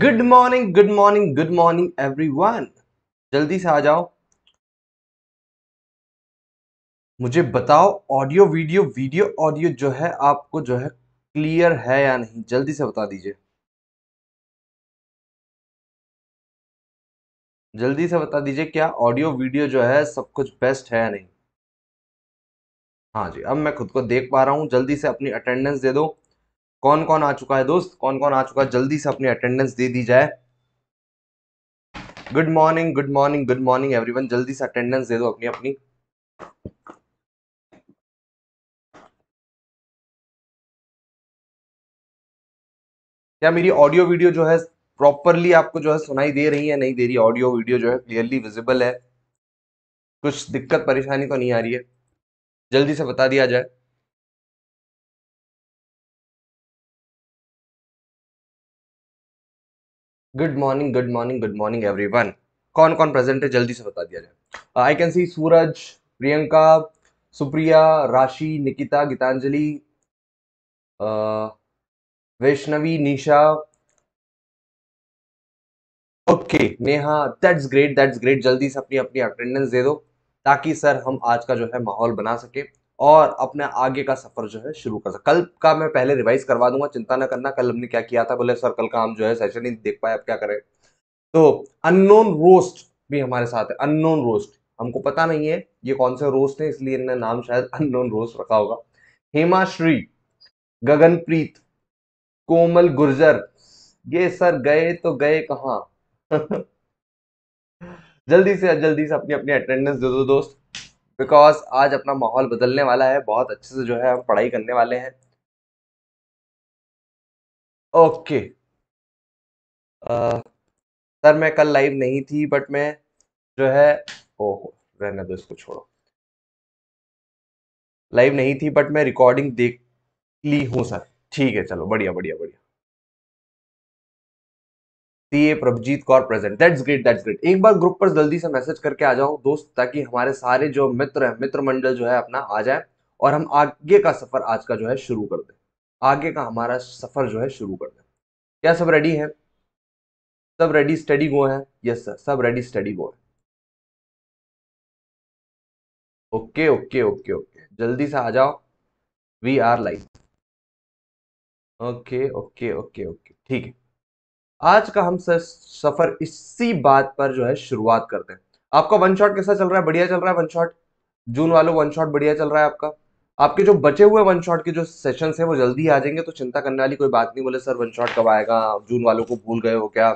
good morning good morning good morning everyone जल्दी से आ जाओ मुझे बताओ ऑडियो वीडियो वीडियो ऑडियो जो है आपको जो है क्लियर है या नहीं जल्दी से बता दीजिए जल्दी से बता दीजिए क्या ऑडियो वीडियो जो है सब कुछ बेस्ट है या नहीं हाँ जी अब मैं खुद को देख पा रहा हूँ जल्दी से अपनी अटेंडेंस दे दो कौन कौन आ चुका है दोस्त कौन कौन आ चुका है जल्दी से अपनी अटेंडेंस दे दी जाए good morning good morning good morning everyone जल्दी से अटेंडेंस दे दो अपनी अपनी क्या मेरी ऑडियो वीडियो जो है प्रॉपरली आपको जो है सुनाई दे रही है नहीं दे रही ऑडियो वीडियो जो है क्लियरली विजिबल है कुछ दिक्कत परेशानी तो नहीं आ रही है जल्दी से बता दिया जाए good morning good morning good morning everyone कौन कौन प्रेजेंट है जल्दी से बता दिया जाए I can see Suraj Priyanka Supriya Rashi Nikita Geetanjali Vaishnavi Nisha okay Neha that's great that's great जल्दी से अपनी अपनी अटेंडेंस दे दो ताकि सर हम आज का जो है माहौल बना सके और अपने आगे का सफ़र जो है शुरू कर सकते कल का मैं पहले रिवाइज़ करवा दूंगा चिंता ना करना कल हमने क्या किया था बोले सर कल का हम जो है सेशन नहीं देख पाए अब क्या करें तो अननोन रोस्ट भी हमारे साथ है अननोन रोस्ट हमको पता नहीं है ये कौन सा रोस्ट है इसलिए इनका नाम शायद अननोन रोस्ट रखा होगा हेमाश्री गगनप्रीत कोमल गुर्जर ये सर गए तो गए कहाँ जल्दी से जल्दी से अपनी अपनी अटेंडेंस दे दो दोस्त बिकॉज आज अपना माहौल बदलने वाला है बहुत अच्छे से जो है हम पढ़ाई करने वाले हैं ओके सर मैं कल लाइव नहीं थी बट मैं जो है ओह रहने दो इसको छोड़ो लाइव नहीं थी बट मैं रिकॉर्डिंग देख ली हूँ सर ठीक है चलो बढ़िया बढ़िया बढ़िया ए Prabhjeet Kaur present that's great that's great एक बार ग्रुप पर जल्दी से मैसेज करके आ जाओ दोस्त ताकि हमारे सारे जो मित्र हैं मित्र मंडल जो है अपना आ जाए और हम आगे का सफर आज का जो है शुरू कर दें आगे का हमारा सफर जो है शुरू कर दें क्या सब रेडी है सब रेडी स्टडी गो है यस सर सब रेडी स्टडी गो है ओके ओके ओके ओके जल्दी से आ जाओ we are live okay okay okay okay ठीक है आज का हम सफर इसी बात पर जो है शुरुआत करते हैं आपका वन शॉट कैसा चल रहा है बढ़िया चल रहा है वन शॉट जून वालों वन शॉट बढ़िया चल रहा है आपका आपके जो बचे हुए वन शॉट के जो सेशंस हैं वो जल्दी आ जाएंगे तो चिंता करने वाली कोई बात नहीं बोले सर वन शॉट कब आएगा जून वालों को भूल गए हो क्या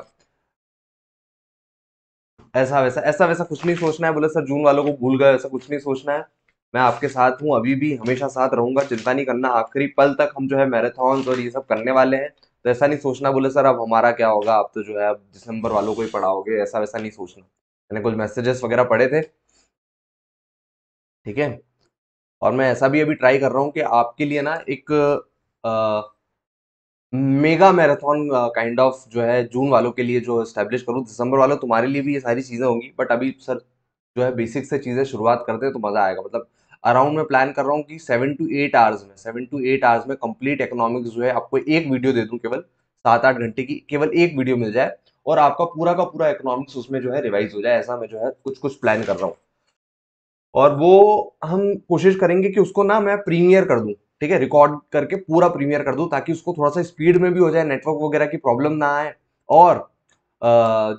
ऐसा वैसा ऐसा वैसा कुछ नहीं सोचना है बोले सर जून वालों को भूल गए ऐसा कुछ नहीं सोचना है मैं आपके साथ हूँ अभी भी हमेशा साथ रहूंगा चिंता नहीं करना आखिरी पल तक हम जो है मैराथन और ये सब करने वाले हैं तो ऐसा नहीं सोचना बोले सर अब हमारा क्या होगा आप तो जो है अब दिसंबर वालों को ही पढ़ाओगे ऐसा वैसा नहीं सोचना मैंने कुछ मैसेजेस वगैरह पढ़े थे ठीक है और मैं ऐसा भी अभी ट्राई कर रहा हूँ कि आपके लिए ना एक आ, मेगा मैराथन काइंड ऑफ जो है जून वालों के लिए जो इस्टेब्लिश करूँ दिसंबर वालों तुम्हारे लिए भी ये सारी चीज़ें होंगी बट अभी सर जो है बेसिक से चीज़ें शुरुआत करते हैं तो मज़ा आएगा मतलब अराउंड मैं प्लान कर रहा हूँ कि सेवन टू एट आवर्स में सेवन टू एट आवर्स में कंप्लीट इकोनॉमिक्स जो है आपको एक वीडियो दे दूँ केवल सात आठ घंटे की केवल एक वीडियो मिल जाए और आपका पूरा का पूरा इकोनॉमिक्स उसमें जो है रिवाइज हो जाए ऐसा मैं जो है कुछ कुछ प्लान कर रहा हूँ और वो हम कोशिश करेंगे कि उसको ना मैं प्रीमियर कर दूँ ठीक है रिकॉर्ड करके पूरा प्रीमियर कर दूँ ताकि उसको थोड़ा सा स्पीड में भी हो जाए नेटवर्क वगैरह की प्रॉब्लम ना आए और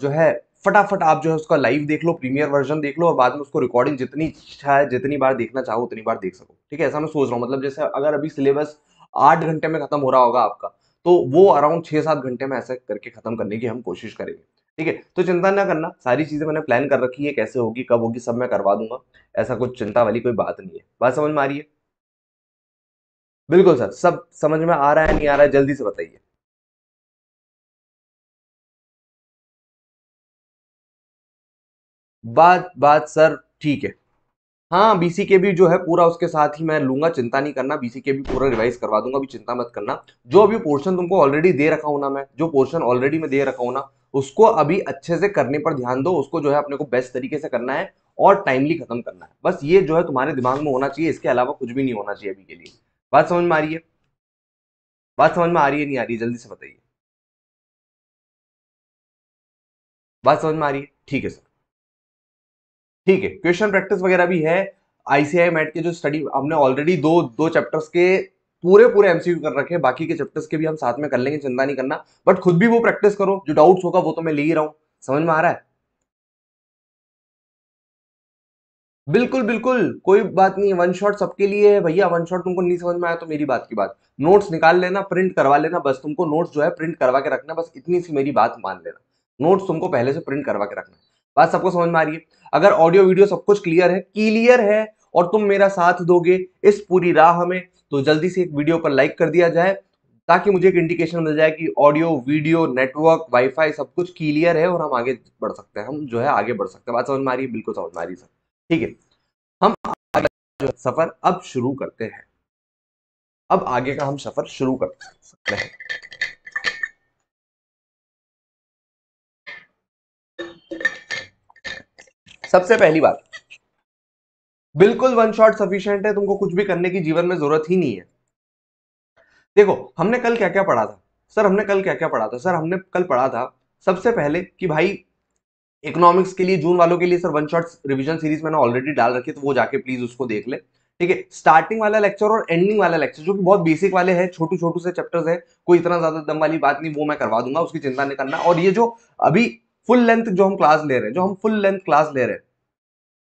जो है फटाफट आप जो है उसका लाइव देख लो प्रीमियर वर्जन देख लो और बाद में उसको रिकॉर्डिंग जितनी इच्छा है जितनी बार देखना चाहो उतनी बार देख सको ठीक है ऐसा मैं सोच रहा हूँ मतलब जैसे अगर अभी सिलेबस आठ घंटे में खत्म हो रहा होगा आपका तो वो अराउंड छः सात घंटे में ऐसा करके खत्म करने की हम कोशिश करेंगे ठीक है तो चिंता ना करना सारी चीज़ें मैंने प्लान कर रखी है कैसे होगी कब होगी सब मैं करवा दूंगा ऐसा कुछ चिंता वाली कोई बात नहीं है बात समझ में आ रही है बिल्कुल सर सब समझ में आ रहा है नहीं आ रहा है जल्दी से बताइए बात बात सर ठीक है हाँ बीसी के भी जो है पूरा उसके साथ ही मैं लूंगा चिंता नहीं करना बीसी के भी पूरा रिवाइज करवा दूंगा अभी चिंता मत करना जो अभी पोर्शन तुमको ऑलरेडी दे रखा हूं ना मैं जो पोर्शन ऑलरेडी मैं दे रखा हूं ना उसको अभी अच्छे से करने पर ध्यान दो उसको जो है अपने को बेस्ट तरीके से करना है और टाइमली खत्म करना है बस ये जो है तुम्हारे दिमाग में होना चाहिए इसके अलावा कुछ भी नहीं होना चाहिए अभी के लिए बात समझ में आ रही है बात समझ में आ रही है नहीं आ रही है जल्दी से बताइए बात समझ में आ रही है ठीक है सर ठीक है क्वेश्चन प्रैक्टिस वगैरह भी है आईसीआई मैट के जो स्टडी हमने ऑलरेडी दो दो चैप्टर्स के पूरे पूरे एमसीक्यू कर रखे हैं बाकी के चैप्टर्स के भी हम साथ में कर लेंगे चिंता नहीं करना बट खुद भी वो प्रैक्टिस करो जो डाउट्स होगा वो तो मैं ले ही रहा हूं समझ में आ रहा है बिल्कुल बिल्कुल कोई बात नहीं वन शॉट सबके लिए है भैया वन शॉट तुमको नहीं समझ में आया तो मेरी बात की बात नोट्स निकाल लेना प्रिंट करवा लेना बस तुमको नोट्स जो है प्रिंट करवा के रखना बस इतनी सी मेरी बात मान लेना नोट्स तुमको पहले से प्रिंट करवा के रखना बात सबको समझ में आ रही है अगर ऑडियो वीडियो सब कुछ क्लियर है क्लियर है और तुम मेरा साथ दोगे इस पूरी राह में तो जल्दी से एक वीडियो पर लाइक कर दिया जाए ताकि मुझे एक इंडिकेशन मिल जाए कि ऑडियो वीडियो नेटवर्क वाईफाई सब कुछ क्लियर है और हम आगे बढ़ सकते हैं हम जो है आगे बढ़ सकते हैं बात समझ में आ रही है बिल्कुल समझ में आ रही सर ठीक है हम सफर अब शुरू करते हैं अब आगे का हम सफर शुरू कर सकते हैं सबसे पहली बात बिल्कुल वन शॉट सफिशियंट है तुमको कुछ भी करने की जीवन में जरूरत ही नहीं है देखो हमने कल क्या क्या पढ़ा था सर हमने कल क्या क्या पढ़ा था सर हमने कल पढ़ा था सबसे पहले कि भाई इकोनॉमिक्स के लिए जून वालों के लिए sir one shot revision series मैंने ऑलरेडी डाल रखी है तो वो जाके प्लीज उसको देख ले ठीक है स्टार्टिंग वाला लेक्चर और एंडिंग वाला लेक्चर जो कि बहुत बेसिक वाले हैं छोटू छोटू से चैप्टर्स हैं कोई इतना ज्यादा दम वाली बात नहीं वो मैं करवा दूंगा उसकी चिंता नहीं करना और ये जो अभी फुल लेंथ जो हम क्लास ले रहे हैं जो हम फुल लेंथ क्लास ले रहे हैं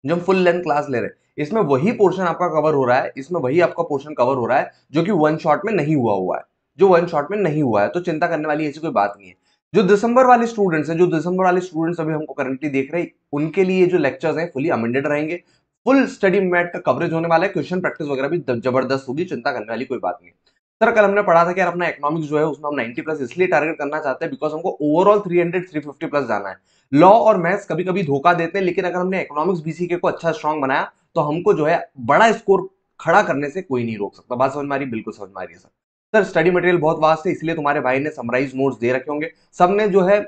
जो हम फुल लेंथ क्लास ले रहे हैं इसमें वही पोर्शन आपका कवर हो रहा है इसमें वही आपका पोर्शन कवर हो रहा है जो कि वन शॉट में नहीं हुआ हुआ है जो वन शॉट में नहीं हुआ है तो चिंता करने वाली ऐसी कोई बात नहीं है जो दिसंबर वाले स्टूडेंट्स हैं जो दिसंबर वाले स्टूडेंट्स अभी हमको करंटली देख रहे हैं उनके लिए जो लेक्चर्स हैं फुली अमेंडेड रहेंगे फुल स्टडी मैट का कवरेज होने वाला है क्वेश्चन प्रैक्टिस वगैरह भी जबरदस्त होगी चिंता करने वाली कोई बात नहीं सर कल हमने पढ़ा था कि यार अपना इकोनॉमिक जो है उसमें हम 90 प्लस इसलिए टारगेट करना चाहते हैं बिकॉज हमको ओवरऑल 300 350 प्लस जाना है लॉ और मैथ्स कभी कभी धोखा देते हैं लेकिन अगर हमने इकोनॉमिक्स बीसीके को अच्छा स्ट्रॉन्ग बनाया तो हमको जो है बड़ा स्कोर खड़ा करने से कोई नहीं रोक सकता बात समझ मारी बिल्कुल समझ में रही है सर सर स्टडी मटेरियल बहुत वास्ट है इसलिए तुम्हारे भाई ने समराइज नोट्स दे रखे होंगे सबने जो है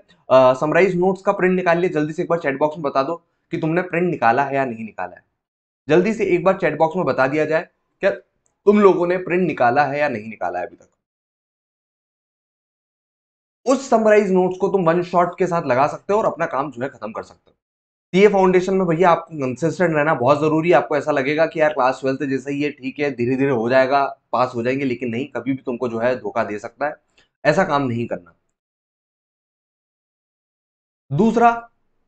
समराइज नोट्स का प्रिंट निकाल लिया जल्दी से एक बार चैटबॉक्स में बता दो कि तुमने प्रिंट निकाला है या नहीं निकाला है जल्दी से एक बार चैटबॉक्स में बता दिया जाए क्या तुम लोगों ने प्रिंट निकाला है या नहीं निकाला है अभी तक उस समराइज नोट्स को तुम वन शॉट के साथ लगा सकते हो और अपना काम जो है खत्म कर सकते हो सी तो फाउंडेशन में भैया आपको कंसिस्टेंट रहना बहुत जरूरी है आपको ऐसा लगेगा कि यार क्लास ट्वेल्थ जैसे ही है ठीक है धीरे धीरे हो जाएगा पास हो जाएंगे लेकिन नहीं कभी भी तुमको जो है धोखा दे सकता है ऐसा काम नहीं करना दूसरा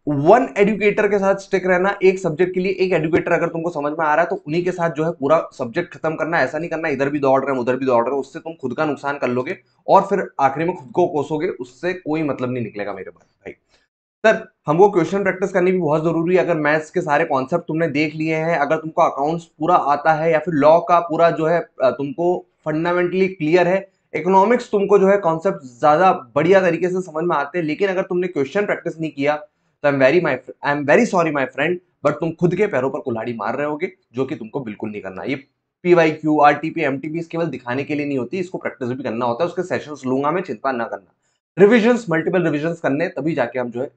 वन एडुकेटर के साथ स्टिक रहना एक सब्जेक्ट के लिए एक एडुकेटर अगर तुमको समझ में आ रहा है तो उन्हीं के साथ जो है पूरा सब्जेक्ट खत्म करना ऐसा नहीं करना इधर भी दौड़ रहे हैं उधर भी दौड़ रहे हैं उससे तुम खुद का नुकसान कर लोगे और फिर आखिरी में खुद को कोसोगे उससे कोई मतलब नहीं निकलेगा मेरे पास भाई सर हमको क्वेश्चन प्रैक्टिस करनी भी बहुत जरूरी है अगर मैथ्स के सारे कॉन्सेप्ट तुमने देख लिए हैं अगर तुमको अकाउंट्स पूरा आता है या फिर लॉ का पूरा जो है तुमको फंडामेंटली क्लियर है इकोनॉमिक्स तुमको जो है कॉन्सेप्ट ज्यादा बढ़िया तरीके से समझ में आते हैं लेकिन अगर तुमने क्वेश्चन प्रैक्टिस नहीं किया तो I am very my I am very sorry my friend but तुम खुद के पैरों पर कुल्हाड़ी मार रहे होगे जो कि तुमको बिल्कुल नहीं करना ये P Y Q R T P M T P केवल दिखाने के लिए नहीं होती इसको प्रैक्टिस भी करना होता है उसके सेशन लूंगा मैं चिंता ना करना रिविजन मल्टीपल रिविजन करने तभी जाके हम जो है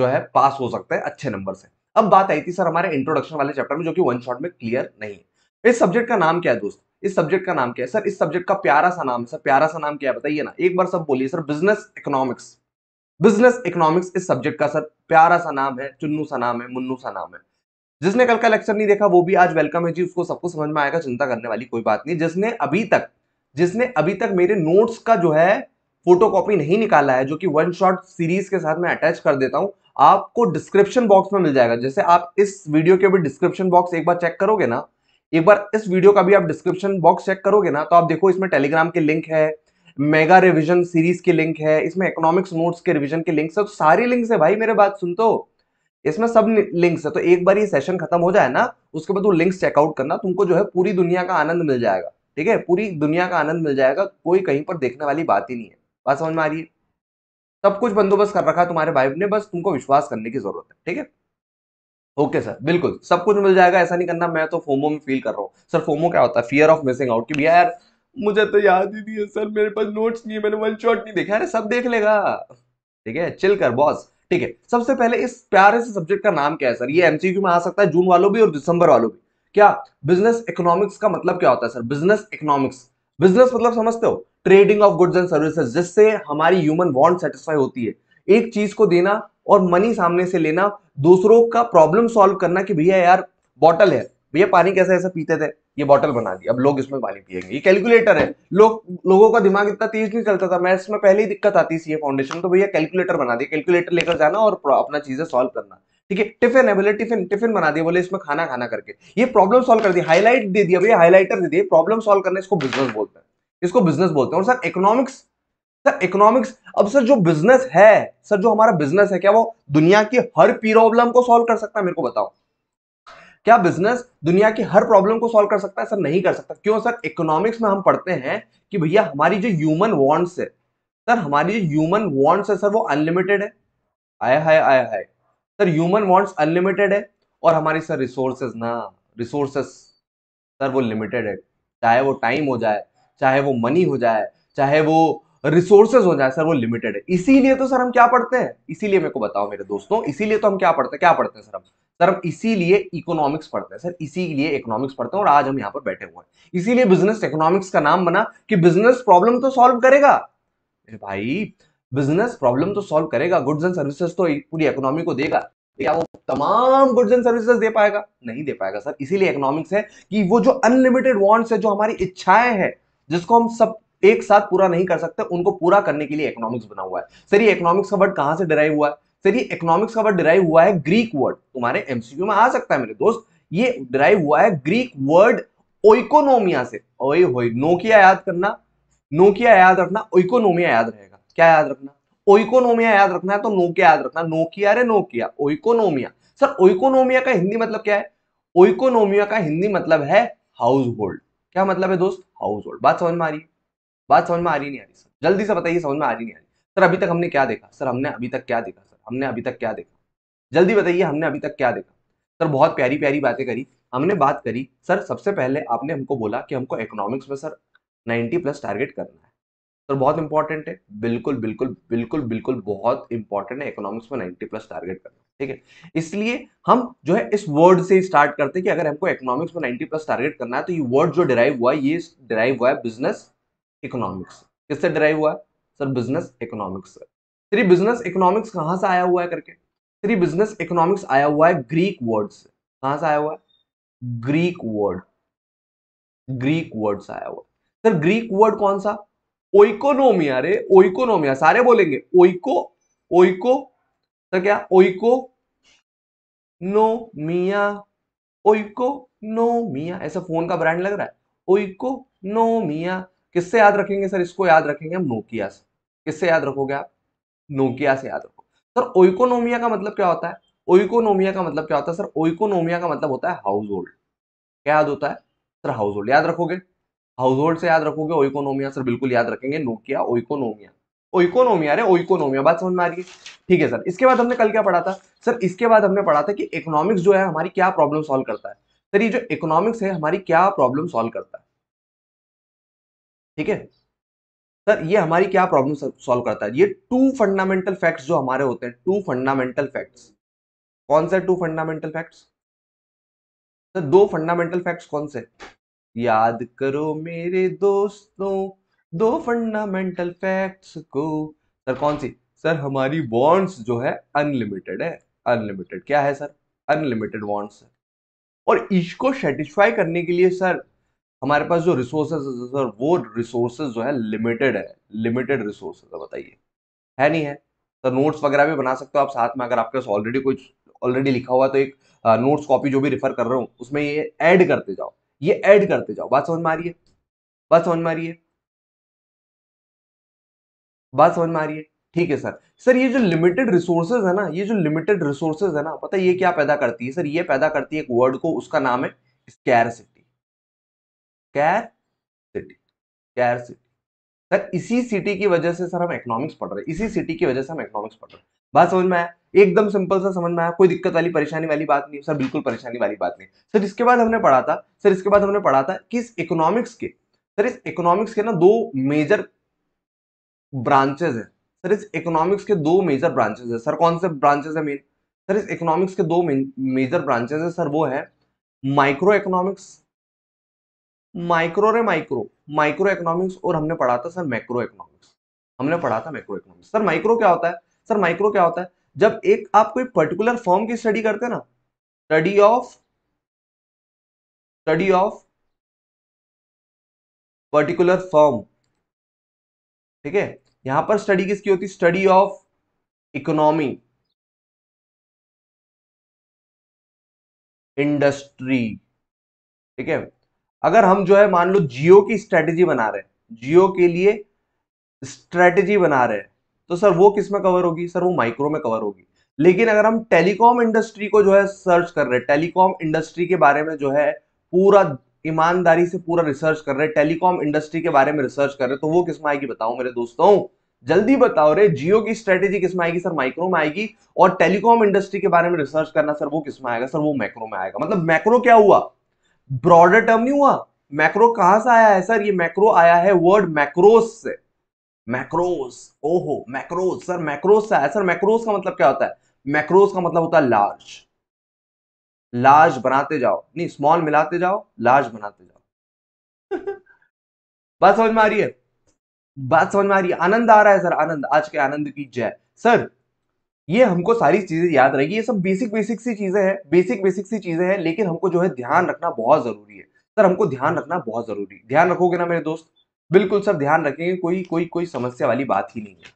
जो है पास हो सकते हैं अच्छे नंबर से अब बात आई थी सर हमारे इंट्रोडक्शन वाले चैप्टर में जो कि वन शॉट में क्लियर नहीं है इस सब्जेक्ट का नाम क्या है दोस्त इस सब्जेक्ट का नाम क्या है सर इस सब्जेक्ट का प्यारा सा नाम सर प्यारा सा नाम क्या है बताइए ना एक बार सब बोलिए sir business economics business economics इस सब्जेक्ट का सर प्यारा सा नाम है चुन्नू सा नाम है मुन्नू सा नाम है जिसने कल का लेक्चर नहीं देखा वो भी आज वेलकम है जी उसको सबको समझ में आएगा चिंता करने वाली कोई बात नहीं जिसने अभी तक जिसने अभी तक मेरे नोट्स का जो है फोटोकॉपी नहीं निकाला है जो कि वन शॉट सीरीज के साथ मैं अटैच कर देता हूं आपको डिस्क्रिप्शन बॉक्स में मिल जाएगा जैसे आप इस वीडियो के भी डिस्क्रिप्शन बॉक्स एक बार चेक करोगे ना एक बार इस वीडियो का भी आप डिस्क्रिप्शन बॉक्स चेक करोगे ना तो आप देखो इसमें टेलीग्राम के लिंक है मेगा रिविजन सीरीज के लिंक है इसमें इकोनॉमिक्स नोट्स के रिविजन के लिंक्स है तो सारी लिंक्स है भाई मेरे बात सुन तो इसमें सब लिंक्स है तो एक बार ये सेशन खत्म हो जाए ना उसके बाद वो लिंक्स चेकआउट करना तुमको जो है पूरी दुनिया का आनंद मिल जाएगा ठीक है पूरी दुनिया का आनंद मिल जाएगा कोई कहीं पर देखने वाली बात ही नहीं है बात समझ में आ रही है सब कुछ बंदोबस्त कर रखा है तुम्हारे भाई ने बस तुमको विश्वास करने की जरूरत है ठीक है ओके सर बिल्कुल सब कुछ मिल जाएगा ऐसा नहीं करना मैं तो फोमो में फील कर रहा हूँ सर फोमो क्या होता है फियर ऑफ मिसिंग आउट कि भैया यार मुझे तो याद ही नहीं है सर मेरे पास नोट्स नहीं है मैंने वन शॉट नहीं देखा अरे सब देख लेगा ठीक है चिल कर बॉस ठीक है सबसे पहले इस प्यारे से सब्जेक्ट का नाम क्या है सर ये एमसीक्यू में आ सकता है जून वालों भी और दिसंबर वालों भी क्या बिजनेस इकोनॉमिक्स का मतलब क्या होता है सर बिजनेस इकोनॉमिक्स बिजनेस मतलब समझते हो trading of goods and services जिससे हमारी ह्यूमन वॉन्ट सेटिस्फाई होती है एक चीज को देना और मनी सामने से लेना दूसरों का प्रॉब्लम सॉल्व करना कि भैया यार बॉटल है भैया पानी कैसे ऐसे पीते थे ये बॉटल बना दी अब लोग इसमें पानी पिएंगे ये कैलकुलेटर है लोग लोगों का दिमाग इतना तेज नहीं चलता था मैथ्स में पहले ही दिक्कत आती थी ये फाउंडेशन तो भैया कैलकुलेटर बना दिया कैलकुलेटर लेकर जाना और अपना चीजें सॉल्व करना ठीक है टिफिन है बोले टिफिन टिफिन बना दिया बोले इसमें खाना खाना करके ये प्रॉब्लम सॉल्व कर दी हाईलाइट दे दिया भैया हाईलाइटर दे दिए प्रॉब्लम सॉल्व करने इसको बिजनेस बोलते हैं इसको बिजनेस बोलते हैं और सर इकोनॉमिक्स सर इकोनॉमिक्स अब सर जो बिजनेस है सर जो हमारा बिजनेस है क्या वो दुनिया की हर प्रॉब्लम को सॉल्व कर सकता है मेरे को बताओ क्या बिजनेस दुनिया की हर प्रॉब्लम को सॉल्व कर सकता है सर नहीं कर सकता क्यों सर इकोनॉमिक्स में हम पढ़ते हैं कि भैया हमारी जो ह्यूमन वॉन्ट्स है सर हमारी जो ह्यूमन वॉन्ट्स है सर वो अनलिमिटेड है आया हाय आया हाय सर ह्यूमन वॉन्ट्स अनलिमिटेड है और हमारी सर रिसोर्सेज ना रिसोर्सेस सर वो लिमिटेड है चाहे वो टाइम हो जाए चाहे वो मनी हो जाए चाहे वो रिसोर्सेज हो जाए सर वो लिमिटेड है इसीलिए तो सर हम क्या पढ़ते हैं इसीलिए मेरे को बताओ मेरे दोस्तों इसीलिए तो हम क्या पढ़ते हैं क्या पढ़ते हैं सर हम सर हम इसीलिए इकोनॉमिक्स पढ़ते हैं सर इसीलिए इकोनॉमिक्स पढ़ते हैं और आज हम यहाँ पर बैठे हुए हैं इसीलिए बिजनेस इकोनॉमिक्स का नाम बना कि बिजनेस प्रॉब्लम तो सॉल्व करेगा भाई बिजनेस प्रॉब्लम तो सॉल्व करेगा गुड्स एंड सर्विसेज तो पूरी इकोनॉमी को देगा या वो तमाम गुड्स एंड सर्विसेज दे पाएगा नहीं दे पाएगा सर इसीलिए इकोनॉमिक्स है कि वो जो अनलिमिटेड वॉन्ट्स है जो हमारी इच्छाएं हैं जिसको हम सब एक साथ पूरा नहीं कर सकते उनको पूरा करने के लिए इकोनॉमिक्स बना हुआ है सर ये इकोनॉमिक्स का वर्ड कहां से डराइव हुआ है सर ये इकोनॉमिक्स का वर्ड डिराइव हुआ है ग्रीक वर्ड तुम्हारे एमसीक्यू में आ सकता है मेरे दोस्त ये डिराइव हुआ है ग्रीक वर्ड ओइकोनोमिया से ओए नोकिया याद करना नोकिया याद रखना ओइकोनोमिया याद रहेगा क्या याद रखना ओइकोनोमिया याद रखना है तो नोकिया याद रखना नोकिया रे नोकिया ओइकोनोमिया सर ओइकोनोमिया का हिंदी मतलब क्या है ओइकोनोमिया का हिंदी मतलब है हाउस होल्ड क्या मतलब है दोस्त हाउस होल्ड बात समझ में आ रही है बात समझ में आ रही नहीं आ रही सर जल्दी से बताइए समझ में आ रही नहीं आ रही सर अभी तक हमने क्या देखा सर हमने अभी तक क्या देखा हमने अभी तक क्या देखा जल्दी बताइए हमने अभी तक क्या देखा सर बहुत प्यारी प्यारी बातें करी हमने बात करी सर सबसे पहले आपने हमको बोला कि हमको इकोनॉमिक्स में सर 90 प्लस टारगेट करना है सर बहुत इंपॉर्टेंट है बिल्कुल बिल्कुल बिल्कुल बिल्कुल बहुत इंपॉर्टेंट है इकोनॉमिक्स में 90 प्लस टारगेट करना ठीक है इसलिए हम जो है इस वर्ड से स्टार्ट करते हैं कि अगर हमको इकोनॉमिक्स में 90 प्लस टारगेट करना है तो ये वर्ड जो डिराइव हुआ है ये डिराइव हुआ है बिजनेस इकोनॉमिक्स किससे डिराइव हुआ है सर बिजनेस इकोनॉमिक्स से थ्री बिजनेस इकोनॉमिक्स कहाँ से आया हुआ है करके थ्री बिजनेस इकोनॉमिक्स आया हुआ है ग्रीक वर्ड से कहाँ से आया हुआ है ग्रीक वर्ड ग्रीक वर्ड से आया हुआ सर ग्रीक वर्ड कौन सा ओइकोनोमिया रे ओइकोनोमिया सारे बोलेंगे ओइको ओइको सर क्या ओइको नो मिया ओइको नो मिया ऐसा फोन का ब्रांड लग रहा है ओइको नो मिया किससे याद रखेंगे सर इसको याद रखेंगे हम नोकिया से किससे याद रखोगे आप नोकिया से याद रखो सर ओइकोनोमिया का मतलब क्या होता है ओइकोनोमिया का मतलब क्या होता है सर ओइकोनोमिया का मतलब होता है हाउस होल्ड क्या याद होता है सर हाउस होल्ड याद रखोगे हाउस होल्ड से याद रखोगे ओइकोनोमिया सर बिल्कुल याद रखेंगे नोकिया ओइकोनोमिया ओइकोनोमिया अरे ओइकोनोमिया बात समझ में आ रही है ठीक है सर इसके बाद हमने कल क्या पढ़ा था सर इसके बाद हमने पढ़ा था कि इकोनॉमिक्स जो है हमारी क्या प्रॉब्लम सॉल्व करता है सर ये जो इकोनॉमिक्स है हमारी क्या प्रॉब्लम सॉल्व करता है ठीक है सर ये हमारी क्या प्रॉब्लम सॉल्व करता है ये टू फंडामेंटल फैक्ट्स जो हमारे होते हैं टू फंडामेंटल फैक्ट्स कौन से टू फंडामेंटल फैक्ट्स सर दो फंडामेंटल फैक्ट्स कौन से याद करो मेरे दोस्तों दो फंडामेंटल फैक्ट्स को सर कौन सी सर हमारी बॉन्ड्स जो है अनलिमिटेड है अनलिमिटेड क्या है सर अनलिमिटेड बॉन्ड्स और इसको सेटिस्फाई करने के लिए सर हमारे पास जो रिसोर्सेज है सर वो रिसोर्सेज जो है लिमिटेड है लिमिटेड रिसोर्सेज है बताइए है नहीं है सर नोट्स वगैरह भी बना सकते हो आप साथ में अगर आपके पास ऑलरेडी कुछ ऑलरेडी लिखा हुआ तो एक नोट्स कॉपी जो भी रिफर कर रहा हूँ उसमें ये ऐड करते जाओ ये ऐड करते जाओ बात समझ में आ रही है बात समझ में आ रही है बात समझ में आ रही है ठीक है सर सर ये जो लिमिटेड रिसोर्सेज है ना ये जो लिमिटेड रिसोर्सेज है ना पता है ये क्या पैदा करती है सर ये पैदा करती है एक वर्ड को उसका नाम है scar scarcity scarcity sir इसी सिटी की वजह से सर हम इकोनॉमिक्स पढ़ रहे हैं इसी सिटी की वजह से हम इकोनॉमिक्स पढ़ रहे हैं बात समझ में आया एकदम सिंपल सा समझ में आया कोई दिक्कत वाली परेशानी वाली बात नहीं सर बिल्कुल परेशानी वाली बात नहीं सर इसके बाद हमने पढ़ा था सर इसके बाद हमने पढ़ा था कि इस इकोनॉमिक्स के सर इस इकोनॉमिक्स के ना दो मेजर ब्रांचेज है सर इस इकोनॉमिक्स के दो मेजर ब्रांचेज है सर कौन से ब्रांचेज है मेन सर इस इकोनॉमिक्स के दो मेजर ब्रांचेज है सर वो है माइक्रो इकोनॉमिक्स माइक्रो रे माइक्रो माइक्रो इकोनॉमिक्स और हमने पढ़ा था सर मैक्रो इकोनॉमिक्स हमने पढ़ा था मैक्रो इकोनॉमिक्स सर माइक्रो क्या होता है सर माइक्रो क्या होता है जब एक आप कोई पर्टिकुलर फॉर्म की स्टडी करते हैं ना study of study of particular form ठीक है यहां पर स्टडी किसकी होती स्टडी ऑफ इकोनॉमी इंडस्ट्री ठीक है अगर हम जो है मान लो जियो की स्ट्रेटेजी बना रहे हैं जियो के लिए स्ट्रेटेजी बना रहे हैं तो सर वो किस में कवर होगी सर वो माइक्रो में कवर होगी लेकिन अगर हम टेलीकॉम इंडस्ट्री को जो है सर्च कर रहे हैं टेलीकॉम इंडस्ट्री के बारे में जो है पूरा ईमानदारी से पूरा रिसर्च कर रहे हैं टेलीकॉम इंडस्ट्री के बारे में रिसर्च कर रहे हैं तो वो किस में आएगी बताओ मेरे दोस्तों जल्दी बताओ रे जियो की स्ट्रेटेजी किस में आएगी सर माइक्रो में आएगी और टेलीकॉम इंडस्ट्री के बारे में रिसर्च करना सर वो किस में आएगा सर वो मैक्रो में आएगा मतलब मैक्रो क्या हुआ ब्रॉडर टर्म नहीं हुआ मैक्रो कहां से आया है सर ये मैक्रो आया है वर्ड मैक्रोस से मैक्रोस ओहो मैक्रोस सर मैक्रोस से आया सर मैक्रोस का मतलब क्या होता है मैक्रोस का मतलब होता है लार्ज लार्ज बनाते जाओ नहीं स्मॉल मिलाते जाओ लार्ज बनाते जाओ बात समझ में आ रही है बात समझ में आ रही है आनंद आ रहा है सर आनंद आज के आनंद की जय सर ये हमको सारी चीजें याद रहेगी ये सब बेसिक बेसिक सी चीजें हैं बेसिक बेसिक सी चीजें हैं लेकिन हमको जो है ध्यान रखना बहुत जरूरी है सर हमको ध्यान रखना बहुत जरूरी ध्यान रखोगे ना मेरे दोस्त बिल्कुल सर ध्यान रखेंगे कोई कोई कोई समस्या वाली बात ही नहीं है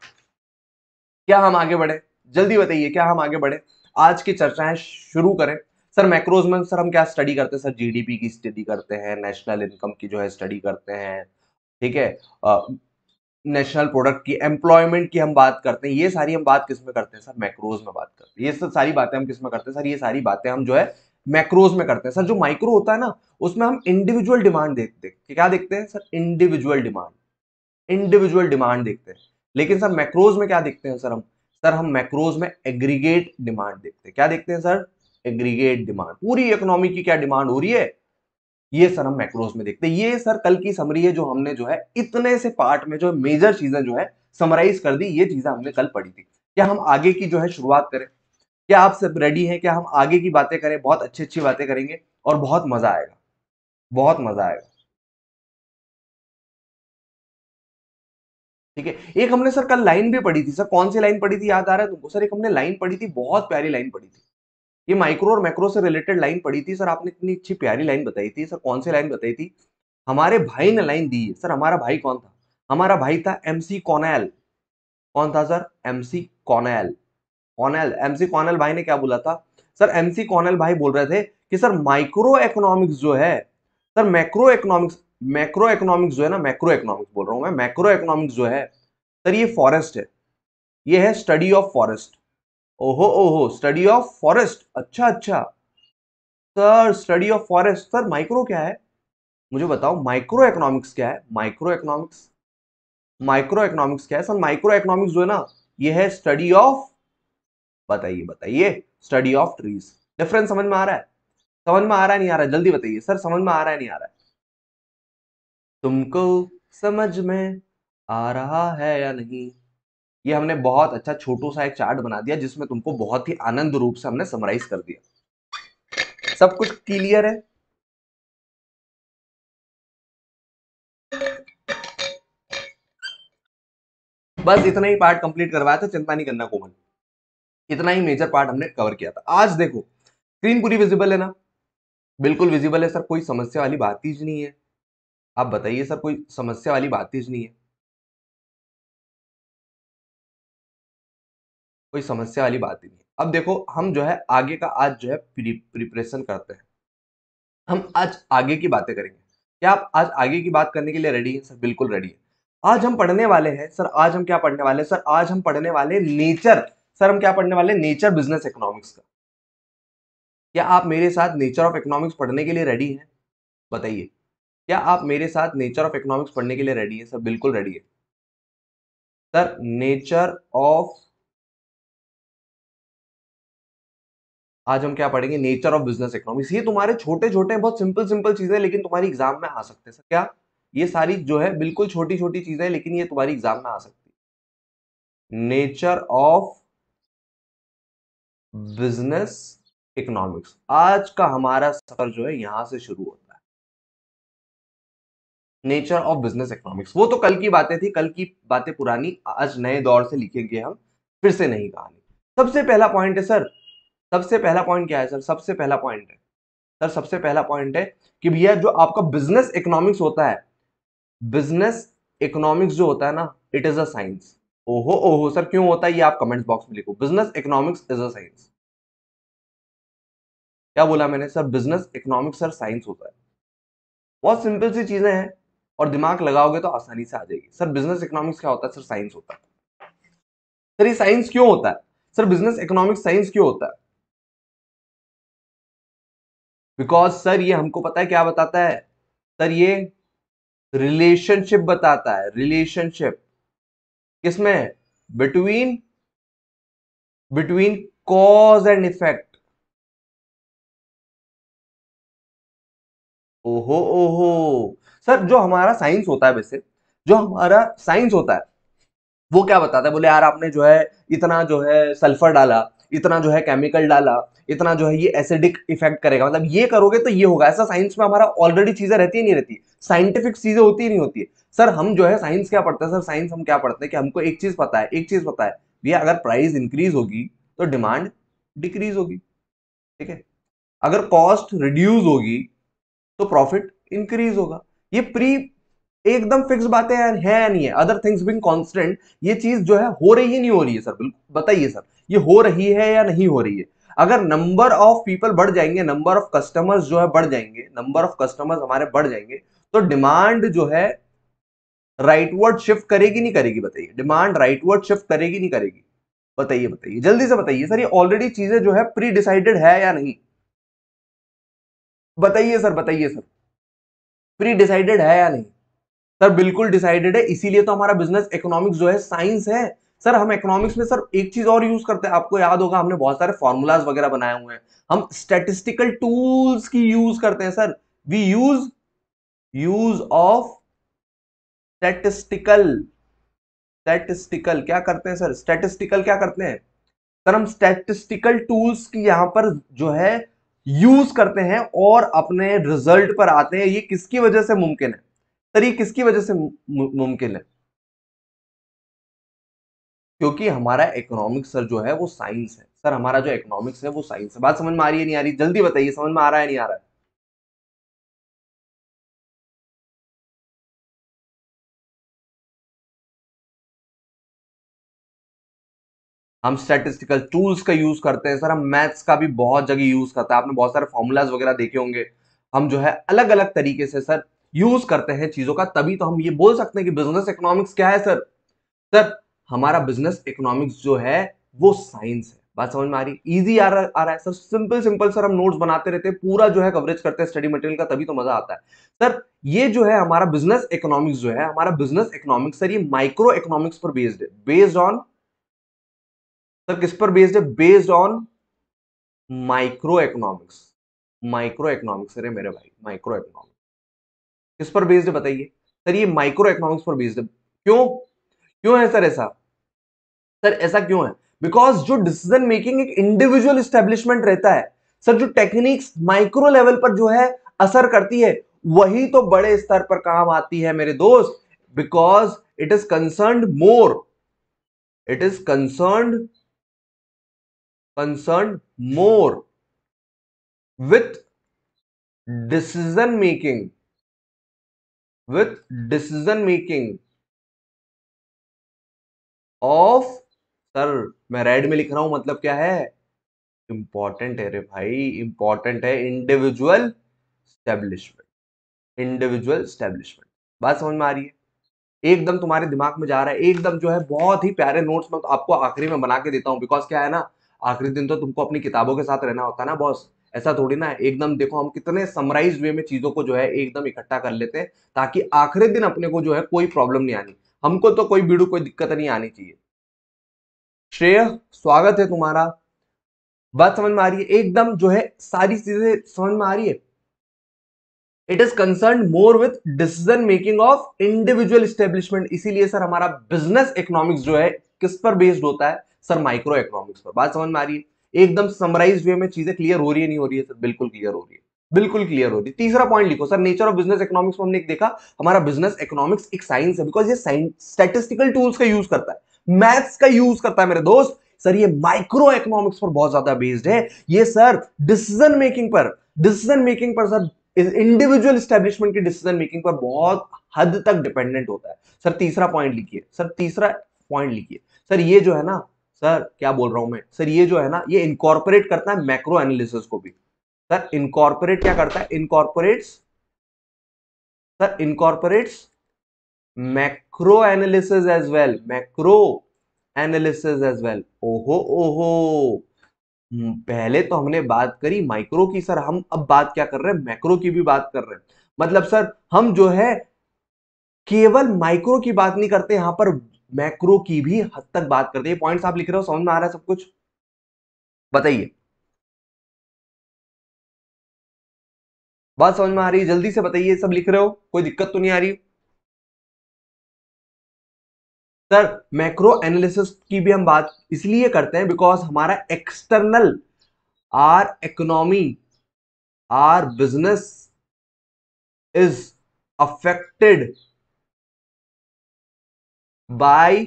क्या हम आगे बढ़े जल्दी बताइए क्या हम आगे बढ़े आज की चर्चाएं शुरू करें सर मैक्रोज में सर हम क्या स्टडी करते हैं सर जीडीपी की स्टडी करते हैं नेशनल इनकम की जो है स्टडी करते हैं ठीक है नेशनल प्रोडक्ट की एम्प्लॉयमेंट की हम बात करते हैं ये सारी हम बात किस में करते हैं सर मैक्रोज में बात करते हैं ये सब सारी बातें हम किसमें करते हैं सर ये सारी बातें हम जो है मैक्रोज में करते हैं सर जो माइक्रो होता है ना उसमें हम इंडिविजुअल डिमांड देखते हैं क्या देखते हैं sir individual demand individual demand देखते हैं लेकिन सर मैक्रोज में क्या देखते हैं सर हम सर हम मैक्रोज में एग्रीगेट डिमांड देखते हैं क्या देखते हैं सर एग्रीगेट डिमांड पूरी इकोनॉमी की क्या डिमांड हो रही है ये सर हम मैक्रोज में देखते हैं ये सर कल की समरी है जो हमने जो है इतने से पार्ट में जो मेजर चीजें जो है समराइज कर दी ये चीजें हमने कल पढ़ी थी क्या हम आगे की जो है शुरुआत करें क्या आप सब रेडी हैं क्या हम आगे की बातें करें बहुत अच्छी अच्छी बातें करेंगे और बहुत मजा आएगा बहुत मजा आएगा ठीक है एक हमने सर कल लाइन भी पढ़ी थी सर कौन सी लाइन पढ़ी थी याद आ रहा है तुमको सर एक हमने लाइन पढ़ी थी बहुत प्यारी लाइन पढ़ी थी ये माइक्रो और मैक्रो से रिलेटेड लाइन पड़ी थी सर आपने इतनी अच्छी प्यारी लाइन बताई थी सर कौन सी लाइन बताई थी हमारे भाई ने लाइन दी है सर हमारा भाई कौन था हमारा भाई था एम सी कॉनैल कौन था sir M C Connell Connell M C Connell भाई ने क्या बोला था सर एम सी कॉनैल भाई बोल रहे थे कि सर माइक्रो इकोनॉमिक्स जो है sir macro economics macro economics जो है ना मैक्रो इकोनॉमिक्स बोल रहा हूँ मैं मैक्रो इकोनॉमिक्स जो है सर ये फॉरेस्ट है ये है स्टडी ऑफ फॉरेस्ट ओहो ओहो स्टडी ऑफ फॉरेस्ट अच्छा अच्छा sir study of forest sir micro क्या है मुझे बताओ माइक्रो इकोनॉमिक्स क्या है माइक्रो इकोनॉमिक्स माइक्रो इकोनॉमिक्स क्या है सर माइक्रो इकोनॉमिक्स जो है ना ये है स्टडी ऑफ बताइए बताइए स्टडी ऑफ ट्रीज डिफरेंस समझ में आ रहा है समझ में आ रहा है नहीं आ रहा है जल्दी बताइए सर समझ में आ रहा है नहीं आ रहा है तुमको समझ में आ रहा है या नहीं ये हमने बहुत अच्छा छोटू सा एक चार्ट बना दिया जिसमें तुमको बहुत ही आनंद रूप से हमने समराइज कर दिया सब कुछ क्लियर है बस इतना ही पार्ट कंप्लीट करवाया था चिंता नहीं करना कोमल इतना ही मेजर पार्ट हमने कवर किया था आज देखो स्क्रीन पूरी विजिबल है ना बिल्कुल विजिबल है सर कोई समस्या वाली बात ही नहीं है आप बताइए सर कोई समस्या वाली बात ही नहीं है कोई समस्या वाली बात ही नहीं अब देखो हम जो है आगे का आज जो है प्रिपरेशन करते हैं हम आज आगे की बातें करेंगे क्या आप आज आगे की बात करने के लिए रेडी हैं सर बिल्कुल रेडी है आज हम पढ़ने वाले हैं सर आज हम क्या पढ़ने वाले हैं सर आज हम पढ़ने वाले नेचर सर हम क्या पढ़ने वाले नेचर बिजनेस इकोनॉमिक्स का क्या आप मेरे साथ नेचर ऑफ इकोनॉमिक्स पढ़ने के लिए रेडी हैं बताइए क्या आप मेरे साथ नेचर ऑफ इकोनॉमिक्स पढ़ने के लिए रेडी हैं सर बिल्कुल रेडी है सर नेचर ऑफ आज हम क्या पढ़ेंगे नेचर ऑफ बिजनेस इकोनॉमिक्स ये तुम्हारे छोटे छोटे बहुत सिंपल सिंपल चीजें लेकिन तुम्हारी एग्जाम में आ सकते हैं क्या ये सारी जो है बिल्कुल छोटी छोटी चीजें लेकिन ये तुम्हारी एग्जाम में आ सकती है नेचर ऑफ बिजनेस इकोनॉमिक्स आज का हमारा सफर जो है यहां से शुरू होता है नेचर ऑफ बिजनेस इकोनॉमिक्स वो तो कल की बातें थी कल की बातें पुरानी आज नए दौर से लिखेंगे हम फिर से नहीं कहानी सबसे पहला पॉइंट है सर सबसे पहला पॉइंट क्या है सर सबसे पहला पॉइंट है सर सबसे पहला पॉइंट है कि भैया जो आपका बिजनेस इकोनॉमिक्स होता है बिजनेस इकोनॉमिक्स जो होता है ना इट इज अ साइंस ओहो ओहो सर क्यों होता है ये आप कमेंट बॉक्स में लिखो business economics is a science क्या बोला मैंने sir business economics sir science होता है बहुत सिंपल सी चीजें हैं और दिमाग लगाओगे तो आसानी से आ जाएगी सर बिजनेस इकोनॉमिक्स क्या होता है सर साइंस होता है सर ये साइंस क्यों होता है सर बिजनेस इकोनॉमिक्स साइंस क्यों होता है बिकॉज सर ये हमको पता है क्या बताता है सर ये रिलेशनशिप बताता है रिलेशनशिप किसमें between between cause and effect ओहो ओहो सर जो हमारा साइंस होता है वैसे जो हमारा साइंस होता है वो क्या बताता है बोले यार आपने जो है इतना जो है सल्फर डाला इतना जो है केमिकल डाला इतना जो है ये एसिडिक इफेक्ट करेगा मतलब ये करोगे तो ये होगा ऐसा साइंस में हमारा ऑलरेडी चीज़ें रहती ही नहीं रहती साइंटिफिक चीज़ें होती ही नहीं होती है सर हम जो है साइंस क्या पढ़ते हैं सर साइंस हम क्या पढ़ते हैं कि हमको एक चीज़ पता है एक चीज़ पता है भैया अगर प्राइस इंक्रीज होगी तो डिमांड डिक्रीज होगी ठीक है अगर कॉस्ट रिड्यूज होगी तो प्रॉफिट इंक्रीज होगा ये प्री एकदम फिक्स बातें यार है नहीं है अदर थिंग्स बिंग कॉन्स्टेंट ये चीज जो है हो रही ही नहीं हो रही है सर बिल्कुल बताइए सर ये हो रही है या नहीं हो रही है अगर नंबर ऑफ पीपल बढ़ जाएंगे नंबर ऑफ कस्टमर्स जो है बढ़ जाएंगे नंबर ऑफ कस्टमर्स हमारे बढ़ जाएंगे तो डिमांड जो है राइटवर्ड शिफ्ट करेगी नहीं करेगी बताइए डिमांड राइटवर्ड शिफ्ट करेगी नहीं करेगी बताइए बताइए जल्दी से बताइए सर ये ऑलरेडी चीजें जो है प्री डिसाइडेड है या नहीं बताइए सर बताइए सर प्री डिसाइडेड है या नहीं सर बिल्कुल डिसाइडेड है इसीलिए तो हमारा बिजनेस इकोनॉमिक्स जो है साइंस है सर हम इकोनॉमिक्स में सर एक चीज और यूज करते हैं आपको याद होगा हमने बहुत सारे फॉर्मूलाज वगैरह बनाए हुए हैं हम स्टेटिस्टिकल टूल्स की यूज करते हैं sir we use use of statistical statistical क्या करते हैं सर स्टेटिस्टिकल क्या करते हैं सर हम स्टेटिस्टिकल टूल्स की यहां पर जो है यूज करते हैं और अपने रिजल्ट पर आते हैं ये किसकी वजह से मुमकिन है तरी किसकी वजह से मुमकिन है क्योंकि हमारा इकोनॉमिक्स सर जो है वो साइंस है सर हमारा जो इकोनॉमिक्स है वो साइंस है बात समझ में आ रही है नहीं आ रही जल्दी बताइए समझ में आ रहा है नहीं आ रहा है हम स्टैटिस्टिकल टूल्स का यूज करते हैं सर हम मैथ्स का भी बहुत जगह यूज करते हैं आपने बहुत सारे फॉर्मूलाज वगैरह देखे होंगे हम जो है अलग अलग तरीके से सर यूज करते हैं चीजों का तभी तो हम ये बोल सकते हैं कि बिजनेस इकोनॉमिक्स क्या है सर सर हमारा बिजनेस इकोनॉमिक्स जो है वो साइंस है बात समझ में आ रही इजी आ रहा आ रहा है सर सिंपल सिंपल सर हम नोट्स बनाते रहते हैं पूरा जो है कवरेज करते हैं स्टडी मटेरियल का तभी तो मजा आता है सर ये जो है हमारा बिजनेस इकोनॉमिक्स जो है हमारा बिजनेस इकोनॉमिक्स सर ये माइक्रो इकोनॉमिक्स पर बेस्ड है बेस्ड ऑन सर किस पर बेस्ड है based on micro economics micro economics अरे मेरे भाई माइक्रो इकोनॉमिक्स किस पर बेस्ड बताइए सर ये माइक्रो इकोनॉमिक्स पर बेस्ड क्यों क्यों है सर ऐसा सर ऐसा क्यों है बिकॉज जो डिसीजन मेकिंग एक इंडिविजुअल स्टेब्लिशमेंट रहता है सर जो टेक्निक्स माइक्रो लेवल पर जो है असर करती है वही तो बड़े स्तर पर काम आती है मेरे दोस्त because it is concern more it is concern concern more with decision making with decision making of sir मैं रेड में लिख रहा हूं मतलब क्या है इंपॉर्टेंट है रे भाई इंपॉर्टेंट है इंडिविजुअल स्टेब्लिशमेंट इंडिविजुअल स्टेब्लिशमेंट बात समझ में आ रही है एकदम तुम्हारे दिमाग में जा रहा है एकदम जो है बहुत ही प्यारे नोट्स मैं तो आपको आखिरी में बना के देता हूँ बिकॉज क्या है ना आखिरी दिन तो तुमको अपनी किताबों के साथ रहना होता है ना बॉस ऐसा थोड़ी ना एकदम देखो हम कितने समराइज वे में चीज़ों को जो है एकदम इकट्ठा कर लेते हैं ताकि आखिरी दिन अपने को जो है कोई प्रॉब्लम नहीं आनी हमको तो कोई बीड़ू कोई दिक्कत नहीं आनी चाहिए श्रेय स्वागत है तुम्हारा बात समझ में आ रही है एकदम जो है सारी चीजें समझ में आ रही है it is concern more with decision making of individual establishment इसीलिए सर हमारा बिजनेस इकोनॉमिक्स जो है किस पर बेस्ड होता है सर माइक्रो इकोनॉमिक्स पर बात समझ में आ रही है एकदम समराइज वे में चीजें क्लियर हो रही है नहीं हो रही है सर बिल्कुल क्लियर हो रही है बिल्कुल क्लियर हो रही है तीसरा पॉइंट लिखो sir nature of business economics में हमने एक देखा हमारा बिजनेस इकोनॉमिक्स एक साइंस है बिकॉज ये स्टेटिस्टिकल टूल्स का यूज करता है मैथ्स का यूज करता है मेरे दोस्त सर ये माइक्रो इकोनॉमिक्स पर बहुत ज्यादा बेस्ड है ये सर डिसीजन मेकिंग पर डिसीजन मेकिंग पर सर इंडिविजुअल स्टेब्लिशमेंट की डिसीजन मेकिंग पर बहुत हद तक डिपेंडेंट होता है सर तीसरा पॉइंट लिखिए सर तीसरा पॉइंट लिखिए सर ये जो है ना सर क्या बोल रहा हूं मैं सर ये जो है ना ये इनकॉर्पोरेट करता है मैक्रो एनालिसिस को भी सर इनकॉर्पोरेट क्या करता है incorporates sir incorporates macro analysis as well macro analysis as well ओहो ओहो हम्म, पहले तो हमने बात करी माइक्रो की सर हम अब बात क्या कर रहे हैं मैक्रो की भी बात कर रहे हैं मतलब सर हम जो है केवल माइक्रो की बात नहीं करते यहां पर मैक्रो की भी हद तक बात करते हैं पॉइंट्स आप लिख रहे हो समझ में आ रहा है सब कुछ बताइए बात समझ में आ रही है जल्दी से बताइए सब लिख रहे हो कोई दिक्कत तो नहीं आ रही सर मैक्रो एनालिसिस की भी हम बात इसलिए करते हैं बिकॉज हमारा external or economy or business is affected by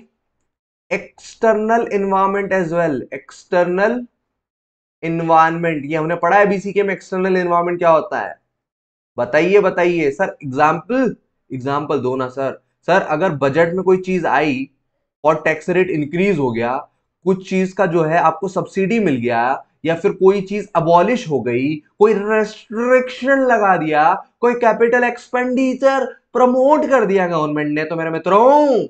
external environment as well external environment ये हमने पढ़ा है के में एक्सटर्नल इन्वायरमेंट क्या होता है बताइए बताइए सर एग्जाम्पल एग्जाम्पल दो ना सर सर अगर बजट में कोई चीज आई और टैक्स रेट इंक्रीज हो गया कुछ चीज का जो है आपको सब्सिडी मिल गया या फिर कोई चीज अबॉलिश हो गई कोई रेस्ट्रिक्शन लगा दिया कोई कैपिटल एक्सपेंडिचर प्रमोट कर दिया गवर्नमेंट ने तो मेरे मित्रों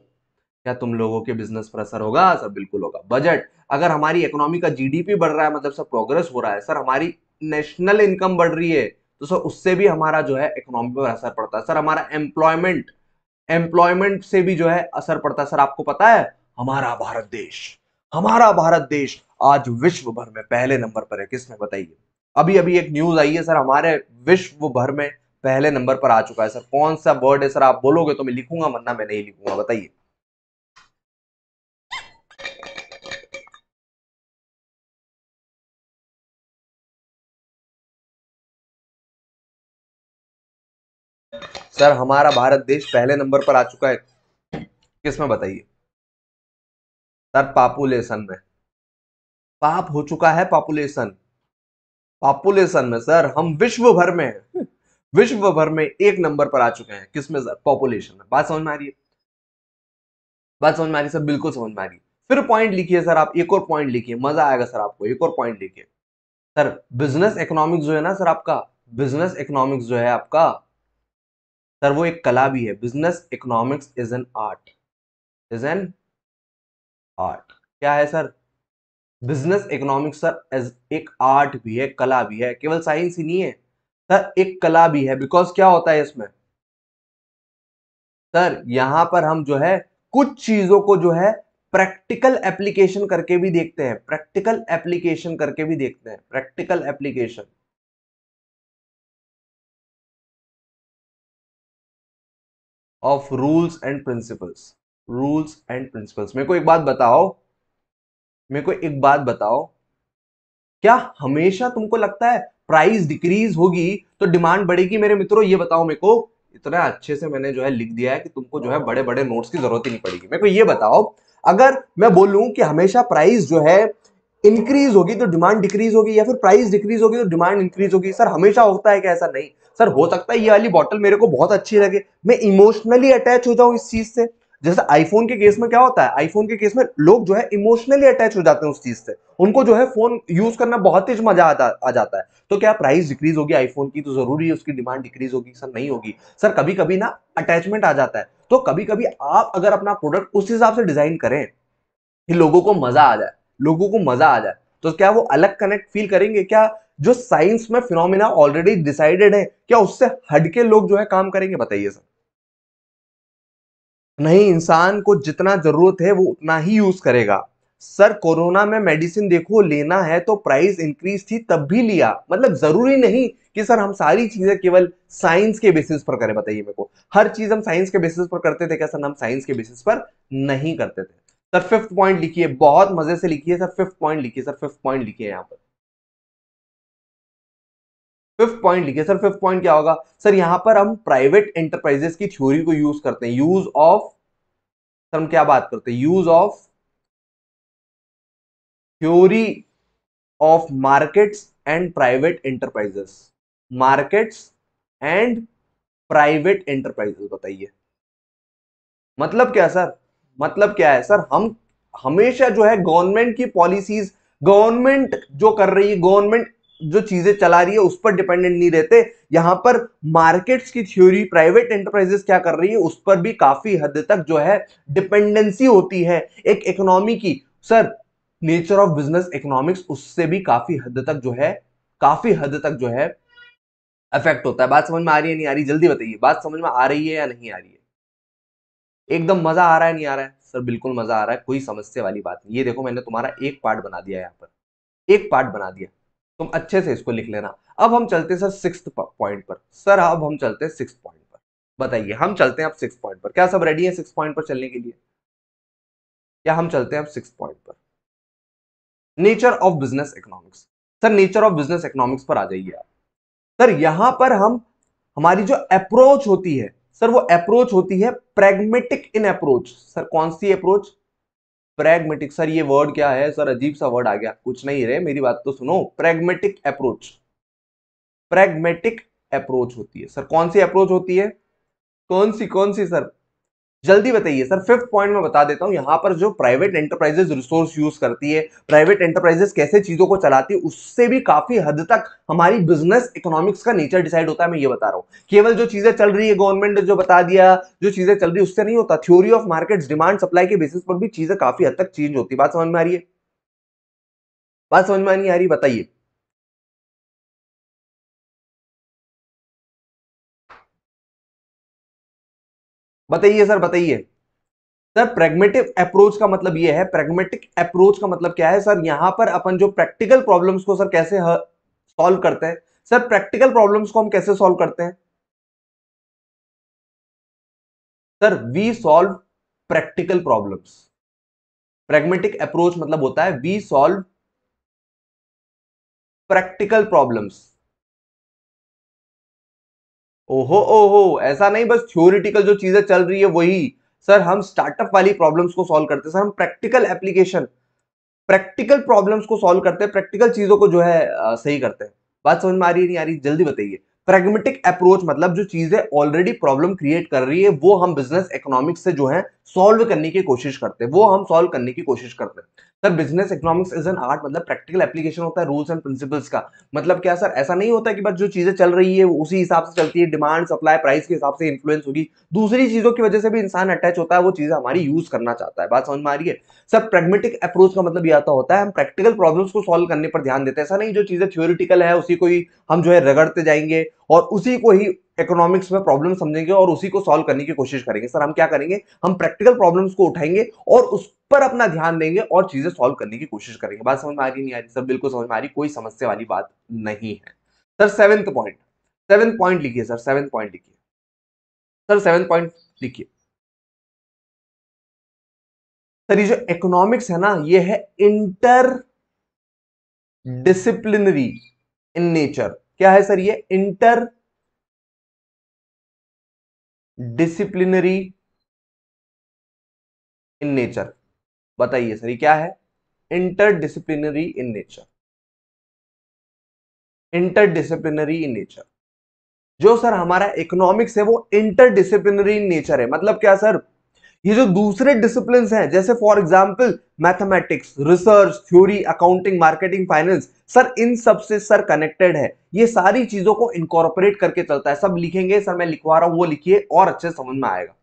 क्या तुम लोगों के बिजनेस पर असर होगा सर बिल्कुल होगा बजट अगर हमारी इकोनॉमी का जीडीपी बढ़ रहा है मतलब सर प्रोग्रेस हो रहा है सर हमारी नेशनल इनकम बढ़ रही है तो सर उससे भी हमारा जो है इकोनॉमी पर असर पड़ता है सर हमारा एम्प्लॉयमेंट एम्प्लॉयमेंट से भी जो है असर पड़ता है सर आपको पता है हमारा भारत देश हमारा भारत देश आज विश्व भर में पहले नंबर पर है किसमें बताइए अभी अभी एक न्यूज आई है सर हमारे विश्व भर में पहले नंबर पर आ चुका है सर कौन सा वर्ड है सर आप बोलोगे तो मैं लिखूंगा वरना मैं नहीं लिखूंगा बताइए सर हमारा भारत देश पहले नंबर पर आ चुका है किसमें बताइए सर पॉपुलेशन में पाप हो चुका है पॉपुलेशन पॉपुलेशन में सर हम विश्व भर में विश्व भर में एक नंबर पर आ चुके हैं किसमें सर पॉपुलेशन में बात समझ में आ रही है बात समझ में आ रही है सर बिल्कुल समझ में आ रही फिर पॉइंट लिखिए सर आप एक और पॉइंट लिखिए मजा आएगा सर आपको एक और पॉइंट लिखिए सर बिजनेस इकोनॉमिक्स जो है ना सर आपका बिजनेस इकोनॉमिक्स जो है आपका सर वो एक कला भी है business economics is an art is an art क्या है sir business economics sir as एक आर्ट भी है कला भी है केवल साइंस ही नहीं है सर एक कला भी है बिकॉज क्या होता है इसमें सर यहां पर हम जो है कुछ चीजों को जो है प्रैक्टिकल एप्लीकेशन करके भी देखते हैं प्रैक्टिकल एप्लीकेशन करके भी देखते हैं practical application of rules and principles rules and principles मेरे को एक बात बताओ मेरे को एक बात बताओ क्या हमेशा तुमको लगता है प्राइस डिक्रीज होगी तो डिमांड बढ़ेगी मेरे मित्रों ये बताओ मेरे को इतना अच्छे से मैंने जो है लिख दिया है कि तुमको जो है बड़े बड़े नोट्स की जरूरत ही नहीं पड़ेगी मेरे को ये बताओ अगर मैं बोलूं कि हमेशा प्राइस जो है इंक्रीज होगी तो डिमांड डिक्रीज होगी या फिर प्राइस डिक्रीज होगी तो डिमांड इंक्रीज होगी सर हमेशा होता है क्या ऐसा नहीं सर हो सकता है ये वाली बॉटल मेरे को बहुत अच्छी लगे मैं इमोशनली अटैच हो जाऊँ इस चीज से जैसे आईफोन के केस में क्या होता है आईफोन के केस में लोग जो है इमोशनली अटैच हो जाते हैं उस चीज से उनको जो है फोन यूज करना बहुत ही मजा आता आ जाता है तो क्या प्राइस डिक्रीज होगी आईफोन की तो जरूरी है उसकी डिमांड डिक्रीज होगी सर नहीं होगी सर कभी कभी ना अटैचमेंट आ जाता है तो कभी कभी आप अगर अपना प्रोडक्ट उस हिसाब से डिजाइन करें कि लोगों को मजा आ जाए लोगों को मजा आ जाए तो क्या वो अलग कनेक्ट फील करेंगे क्या जो साइंस में फिनोमिना ऑलरेडी डिसाइडेड है क्या उससे हटके लोग जो है काम करेंगे बताइए सर नहीं इंसान को जितना जरूरत है वो उतना ही यूज करेगा सर कोरोना में मेडिसिन देखो लेना है तो प्राइस इंक्रीज थी तब भी लिया मतलब जरूरी नहीं कि सर हम सारी चीजें केवल साइंस के बेसिस पर करें बताइए मेरे को हर चीज हम साइंस के बेसिस पर करते थे क्या सर हम साइंस के बेसिस पर नहीं करते थे सर फिफ्थ पॉइंट लिखिए बहुत मजे से लिखिए सर फिफ्थ पॉइंट लिखिए सर फिफ्थ पॉइंट लिखिए यहां पर फिफ्थ पॉइंट लिखिए सर फिफ्थ पॉइंट क्या होगा सर यहां पर हम प्राइवेट एंटरप्राइजेस की थ्योरी को यूज करते हैं यूज ऑफ सर हम क्या बात करते हैं use of theory of markets and private enterprises markets and private enterprises बताइए मतलब क्या सर मतलब क्या है सर हम हमेशा जो है गवर्नमेंट की पॉलिसीज गवर्नमेंट जो कर रही है गवर्नमेंट जो चीजें चला रही है उस पर डिपेंडेंट नहीं रहते यहां पर मार्केट्स की थ्योरी प्राइवेट एंटरप्राइजेस क्या कर रही है उस पर भी काफी हद तक जो है डिपेंडेंसी होती है एक इकोनॉमी की sir nature of business economics उससे भी काफी हद तक जो है काफी हद तक जो है अफेक्ट होता है बात समझ में आ रही है नहीं आ रही जल्दी बताइए बात समझ में आ रही है या नहीं आ रही है एकदम मजा आ रहा है नहीं आ रहा है सर बिल्कुल मजा आ रहा है कोई समस्या वाली बात नहीं ये देखो मैंने तुम्हारा एक पार्ट बना दिया यहाँ पर एक पार्ट बना दिया तुम अच्छे से इसको लिख लेना अब हम चलते सर सिक्स पॉइंट पर सर अब हम चलते हैं सिक्स पॉइंट पर बताइए हम चलते हैं अब सिक्स पॉइंट पर क्या सब रेडी है सिक्स पॉइंट पर चलने के लिए या हम चलते हैं अब सिक्स पॉइंट पर nature of business economics sir nature of business economics पर आ जाइए आप सर यहां पर हम हमारी जो अप्रोच होती है सर वो अप्रोच होती है प्रेगमेटिक इन अप्रोच सर कौन सी अप्रोच प्रैग्मेटिक सर ये वर्ड क्या है सर अजीब सा वर्ड आ गया कुछ नहीं रे मेरी बात तो सुनो प्रैग्मेटिक अप्रोच प्रैग्मेटिक अप्रोच होती है सर कौन सी अप्रोच होती है कौन सी कौन सी सर जल्दी बताइए सर फिफ्थ पॉइंट में बता देता हूँ यहाँ पर जो प्राइवेट एंटरप्राइजेज रिसोर्स यूज करती है प्राइवेट एंटरप्राइजेस कैसे चीजों को चलाती है उससे भी काफी हद तक हमारी बिजनेस इकोनॉमिक्स का नेचर डिसाइड होता है मैं ये बता रहा हूँ केवल जो चीजें चल रही है गवर्नमेंट ने जो बता दिया जो चीजें चल रही है उससे नहीं होता theory of market demand supply के बेसिस पर भी चीजें काफी हद तक चेंज होती है बात समझ में आ रही है बात समझ में नहीं आ रही बताइए बताइए सर बताइए सर प्रेगमेटिक अप्रोच का मतलब ये है प्रेगमेटिक अप्रोच का मतलब क्या है सर यहां पर अपन जो प्रैक्टिकल प्रॉब्लम्स को सर कैसे सॉल्व करते हैं सर प्रैक्टिकल प्रॉब्लम्स को हम कैसे सॉल्व करते हैं sir we solve practical problems pragmatic approach मतलब होता है वी सॉल्व प्रैक्टिकल प्रॉब्लम्स ओहो ओहो ऐसा नहीं बस थ्योरिटिकल जो चीजें चल रही है वही सर हम स्टार्टअप वाली प्रॉब्लम्स को सॉल्व करते हैं सर हम प्रैक्टिकल एप्लीकेशन प्रैक्टिकल प्रॉब्लम्स को सॉल्व करते हैं प्रैक्टिकल चीजों को जो है आ, सही करते हैं बात समझ में आ रही है नहीं आ रही जल्दी बताइए प्रेगमेटिक अप्रोच मतलब जो चीजें ऑलरेडी प्रॉब्लम क्रिएट कर रही है वो हम बिजनेस इकोनॉमिक्स से जो है सॉल्व करने की कोशिश करते हैं वो हम सॉल्व करने की कोशिश करते हैं sir business economics is an art मतलब प्रैक्टिकल एप्लीकेशन होता है रूल्स एंड प्रिंसिपल्स का मतलब क्या सर ऐसा नहीं होता कि बस जो चीजें चल रही है उसी हिसाब से चलती है डिमांड सप्लाई प्राइस के हिसाब से इन्फ्लुएंस होगी दूसरी चीजों की वजह से भी इंसान अटैच होता है वो चीजें हमारी यूज करना चाहता है बात समझ में आ रही है सर प्रेगमेटिक अप्रोच का मतलब यह आता होता है हम प्रैक्टिकल प्रॉब्लम्स को सॉल्व करने पर ध्यान देते हैं ऐसा नहीं जो चीजें थ्योरिटिकल है उसी को ही हम जो है रगड़ते जाएंगे और उसी को ही इकोनॉमिक्स में प्रॉब्लम समझेंगे और उसी को सॉल्व करने की कोशिश करेंगे सर हम क्या करेंगे हम प्रैक्टिकल प्रॉब्लम्स को उठाएंगे और उस पर अपना ध्यान देंगे और चीजें सॉल्व करने की कोशिश करेंगे बात समझ में आ रही नहीं आ रही सर बिल्कुल समझ में आ रही कोई समस्या वाली बात नहीं है sir seventh point seventh point लिखिए सर सेवन पॉइंट लिखिए सर सेवन पॉइंट लिखिए सर ये जो इकोनॉमिक्स है ना ये है इंटर डिसिप्लिनरी इन नेचर क्या है सर ये इंटर डिसिप्लिनरी इन नेचर बताइए सर ये क्या है interdisciplinary in nature interdisciplinary in nature जो सर हमारा इकोनॉमिक्स है वो इंटर डिसिप्लिनरी इन नेचर है मतलब क्या सर ये जो दूसरे डिसिप्लिन हैं जैसे for example mathematics research theory accounting marketing finance sir इन सब से सर कनेक्टेड है ये सारी चीजों को इनकॉर्पोरेट करके चलता है सब लिखेंगे सर मैं लिखवा रहा हूं वो लिखिए और अच्छे समझ में आएगा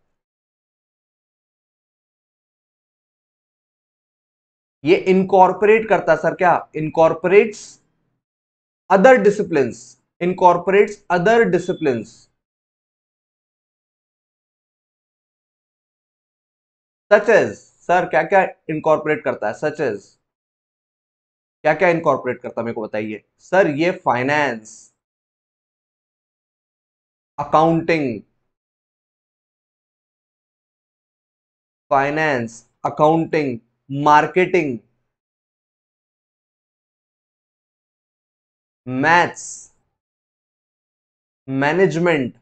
ये इनकॉर्पोरेट करता सर क्या incorporates other discipline incorporates other discipline such as sir क्या क्या इनकॉर्पोरेट करता है सच एज क्या क्या इनकॉर्पोरेट करता है मेरे को बताइए सर ये finance accounting finance accounting marketing maths management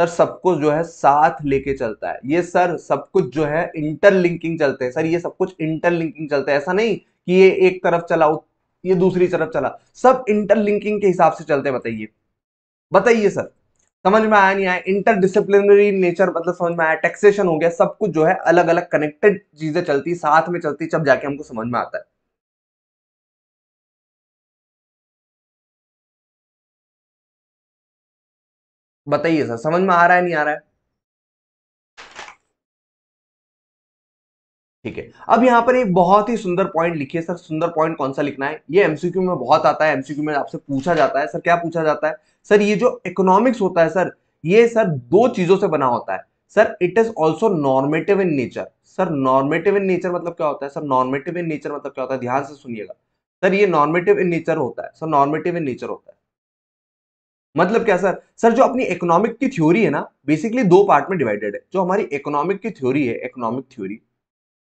sir सबको जो है साथ लेके चलता है ये सर सब कुछ जो है इंटरलिंकिंग चलते हैं सर ये सब कुछ इंटरलिंकिंग चलता है ऐसा नहीं कि ये एक तरफ चला ये दूसरी तरफ चला सब इंटरलिंकिंग के हिसाब से चलते हैं बताइए बताइए सर समझ में आया नहीं आया इंटरडिसिप्लिनरी नेचर मतलब समझ में आया टैक्सेशन हो गया सब कुछ जो है अलग अलग कनेक्टेड चीजें चलती साथ में चलती जब जाके हमको समझ में आता है बताइए सर समझ में आ रहा है नहीं आ रहा है ठीक है अब यहां पर एक बहुत ही सुंदर पॉइंट लिखिए सर सुंदर पॉइंट कौन सा लिखना है ये एमसीक्यू में बहुत आता है एमसीक्यू में आपसे पूछा जाता है सर क्या पूछा जाता है सर ये जो इकोनॉमिक्स होता है सर ये सर दो चीजों से बना होता है sir it is also normative in nature sir normative in nature मतलब क्या होता है सर नॉर्मेटिव इन नेचर मतलब क्या होता है ध्यान से सुनिएगा सर ये नॉर्मेटिव इन नेचर होता है सर नॉर्मेटिव इन नेचर होता है मतलब क्या सर सर जो अपनी इकोनॉमिक की थ्योरी है ना बेसिकली दो पार्ट में डिवाइडेड है जो हमारी इकोनॉमिक की थ्योरी है इकोनॉमिक थ्योरी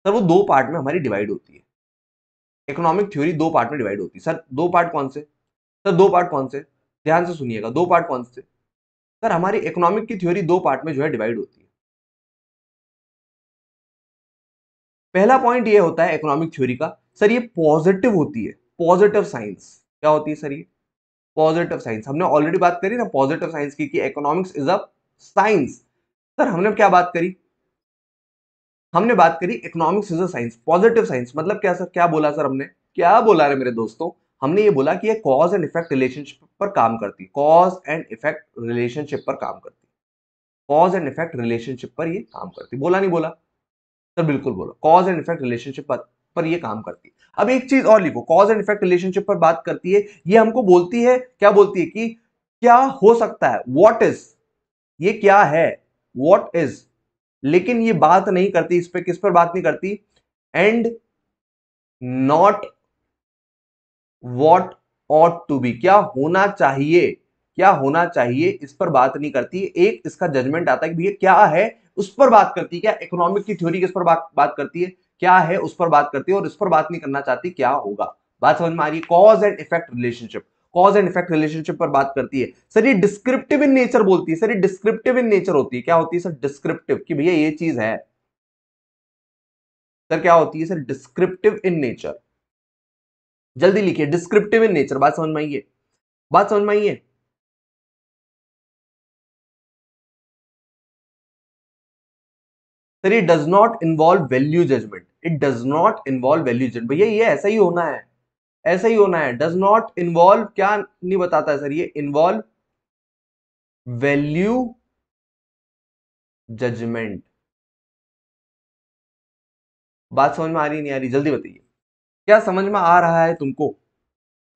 सर वो दो पार्ट में हमारी डिवाइड होती है इकोनॉमिक थ्योरी दो पार्ट में डिवाइड होती है सर दो पार्ट कौन से सर दो पार्ट कौन से ध्यान से सुनिएगा दो पार्ट कौन से सर हमारी इकोनॉमिक की थ्योरी दो पार्ट में जो है डिवाइड होती है पहला पॉइंट ये होता है इकोनॉमिक थ्योरी का सर ये पॉजिटिव होती है पॉजिटिव साइंस क्या होती है सर ये पॉजिटिव साइंस हमने ऑलरेडी बात करी ना पॉजिटिव साइंस की कि economics is a science sir हमने क्या बात करी हमने बात करी economics is a science positive science मतलब क्या सर क्या बोला सर हमने क्या बोला रहे मेरे दोस्तों हमने ये बोला कि ये कॉज एंड इफेक्ट रिलेशनशिप पर काम करती है कॉज एंड इफेक्ट रिलेशनशिप पर काम करती है कॉज एंड इफेक्ट रिलेशनशिप पर ये काम करती बोला नहीं बोला सर बिल्कुल बोला कॉज एंड इफेक्ट रिलेशनशिप पर पर ये काम करती है अब एक चीज और लिखो कॉज एंड इफेक्ट रिलेशनशिप पर बात करती है ये हमको बोलती है क्या बोलती है कि क्या हो सकता है वॉट इज ये क्या है वॉट इज लेकिन ये बात नहीं करती इस पर किस पर बात नहीं करती and not what ought to be क्या होना चाहिए क्या होना चाहिए इस पर बात नहीं करती एक इसका जजमेंट आता है कि भैया क्या है उस पर बात करती है क्या इकोनॉमिक की थ्योरी किस पर बात बात करती है क्या है उस पर बात करती है और इस पर बात नहीं करना चाहती क्या होगा बात समझ में आ रही है cause and effect relationship cause and effect relationship पर बात करती है सर ये डिस्क्रिप्टिव इन नेचर बोलती है सर ये डिस्क्रिप्टिव इन नेचर होती है क्या होती है सर डिस्क्रिप्टिव कि भैया ये चीज है सर क्या होती है सर डिस्क्रिप्टिव इन नेचर जल्दी लिखिए डिस्क्रिप्टिव इन नेचर बात समझ में आइए बात समझ में आइए सर ये does not involve value judgement it does not involve value judgement भैया ये ऐसा ही होना है ऐसा ही होना है डज नॉट इन्वॉल्व क्या नहीं बताता है सर ये इन्वॉल्व वैल्यू जजमेंट बात समझ में आ रही नहीं आ रही जल्दी बताइए क्या समझ में आ रहा है तुमको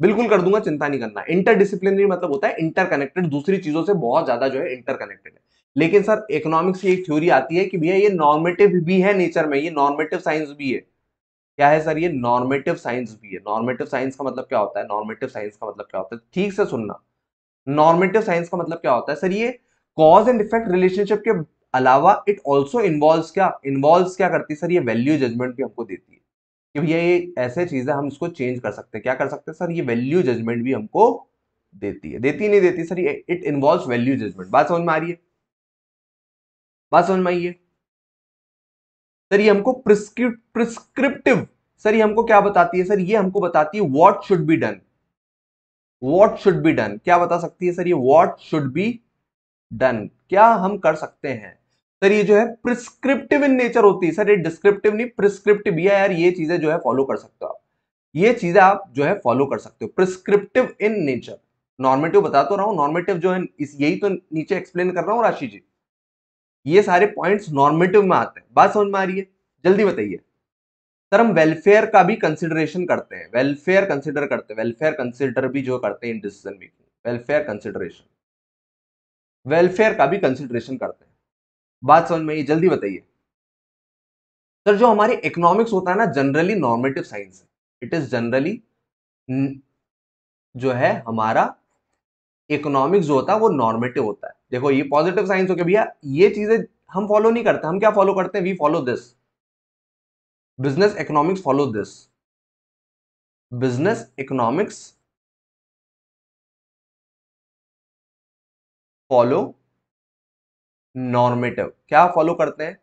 बिल्कुल कर दूंगा चिंता नहीं करना इंटर डिसिप्लिनरी मतलब होता है इंटरकनेक्टेड दूसरी चीजों से बहुत ज्यादा जो है इंटरकनेक्टेड है लेकिन सर इकोनॉमिक्स की एक थ्योरी आती है कि भैया ये नॉर्मेटिव भी है नेचर में ये नॉर्मेटिव साइंस भी है क्या है सर ये नॉर्मेटिव साइंस भी है नॉर्मेटिव साइंस का मतलब क्या होता है नॉर्मेटिव साइंस का मतलब क्या होता है ठीक से सुनना नॉर्मेटिव साइंस का मतलब क्या होता है सर ये कॉज एंड इफेक्ट रिलेशनशिप के अलावा इट ऑल्सो इन्वॉल्व क्या इन्वॉल्व क्या करती है सर ये वैल्यू जजमेंट भी हमको देती है कि भैया ये ऐसे चीज़ है हम इसको चेंज कर सकते हैं क्या कर सकते हैं सर ये वैल्यू जजमेंट भी हमको देती है देती नहीं देती सर ये इट इन्वॉल्व वैल्यू जजमेंट बात समझ में आ रही है बात समझ में आइए सर ये हमको प्रिस्क्रिप्टिव सर ये हमको क्या बताती है सर ये हमको बताती है what should be done what should be done क्या बता सकती है सर ये वॉट शुड बी डन क्या हम कर सकते हैं सर ये जो है प्रिस्क्रिप्टिव इन नेचर होती है सर ये डिस्क्रिप्टिव नहीं प्रिस्क्रिप्टिव या यार ये चीजें जो है फॉलो कर सकते हो आप ये चीजें आप जो है फॉलो कर सकते हो प्रिस्क्रिप्टिव इन नेचर नॉर्मेटिव बता तो रहा हूं नॉर्मेटिव जो है यही तो नीचे एक्सप्लेन कर रहा हूँ राशि जी ये सारे पॉइंट्स नॉर्मेटिव में आते हैं बात समझ में आ रही है जल्दी बताइए सर हम वेलफेयर का भी कंसिडरेशन करते हैं वेलफेयर कंसिडर करते हैं वेलफेयर कंसिडर भी जो करते हैं in decision making welfare consideration वेलफेयर का भी कंसिडरेशन करते हैं बात समझ में ये जल्दी बताइए सर जो हमारे इकोनॉमिक्स होता है ना जनरली नॉर्मेटिव साइंस है इट इज जनरली जो है हमारा इकोनॉमिक्स जो होता है वो नॉर्मेटिव होता है देखो ये पॉजिटिव साइंस हो गया भैया ये चीजें हम फॉलो नहीं करते हम क्या फॉलो करते हैं we follow this business economics follow this business economics follow normative क्या फॉलो करते हैं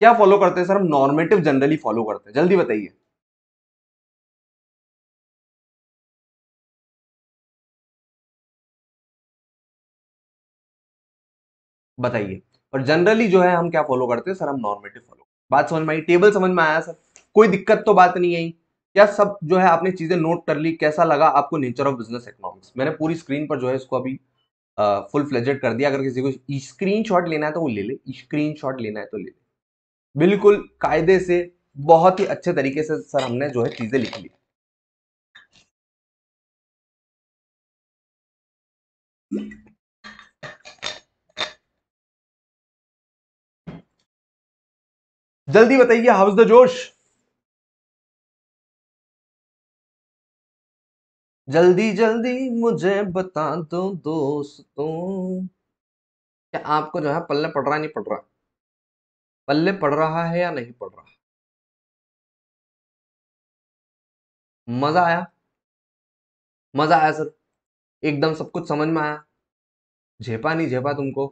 क्या फॉलो करते हैं सर हम नॉर्मेटिव जनरली फॉलो करते हैं जल्दी बताइए बताइए और जनरली जो है हम क्या फॉलो करते हैं सर हम नॉर्मेटिव फॉलो बात समझ में आई टेबल समझ में आया सर कोई दिक्कत तो बात नहीं आई क्या सब जो है आपने चीजें नोट कर ली कैसा लगा आपको नेचर ऑफ बिजनेस इकोनॉमिक्स मैंने पूरी स्क्रीन पर जो है इसको अभी फुल फ्लेजेड कर दिया अगर किसी को स्क्रीन शॉट लेना है तो वो ले ले स्क्रीन शॉट लेना है तो ले ले बिल्कुल कायदे से बहुत ही अच्छे तरीके से सर हमने जो है चीजें लिख ली जल्दी बताइए हाउस द जोश जल्दी जल्दी मुझे बता दो दोस्तों क्या आपको जो है पल्ले पड़ रहा नहीं पड़ रहा पल्ले पड़ रहा है या नहीं पड़ रहा मजा आया मजा आया सर एकदम सब कुछ समझ में आया झेपा नहीं झेपा तुमको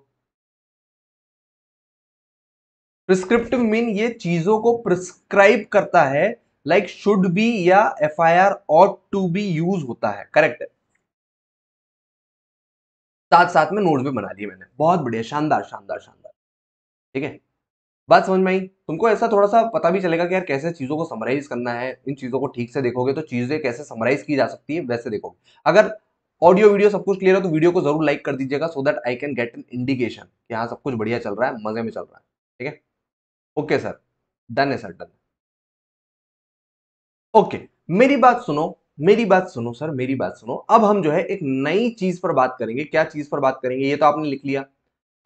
प्रिस्क्रिप्टिव मीन ये चीजों को प्रिस्क्राइब करता है लाइक शुड बी या F I R ought to be use होता है करेक्ट है साथ साथ में नोट्स भी बना लिए मैंने बहुत बढ़िया शानदार शानदार शानदार ठीक है बात समझ में आई तुमको ऐसा थोड़ा सा पता भी चलेगा कि यार कैसे चीज़ों को समराइज करना है इन चीज़ों को ठीक से देखोगे तो चीज़ें कैसे समराइज की जा सकती है वैसे देखोगे अगर ऑडियो वीडियो सब कुछ क्लियर है तो वीडियो को जरूर लाइक कर दीजिएगा so that I can get an indication कि हाँ सब कुछ बढ़िया चल रहा है मजे में चल रहा है ठीक है ओके सर डन है सर डन ओके मेरी बात सुनो मेरी बात सुनो सर मेरी बात सुनो अब हम जो है एक नई चीज पर बात करेंगे क्या चीज पर बात करेंगे ये तो आपने लिख लिया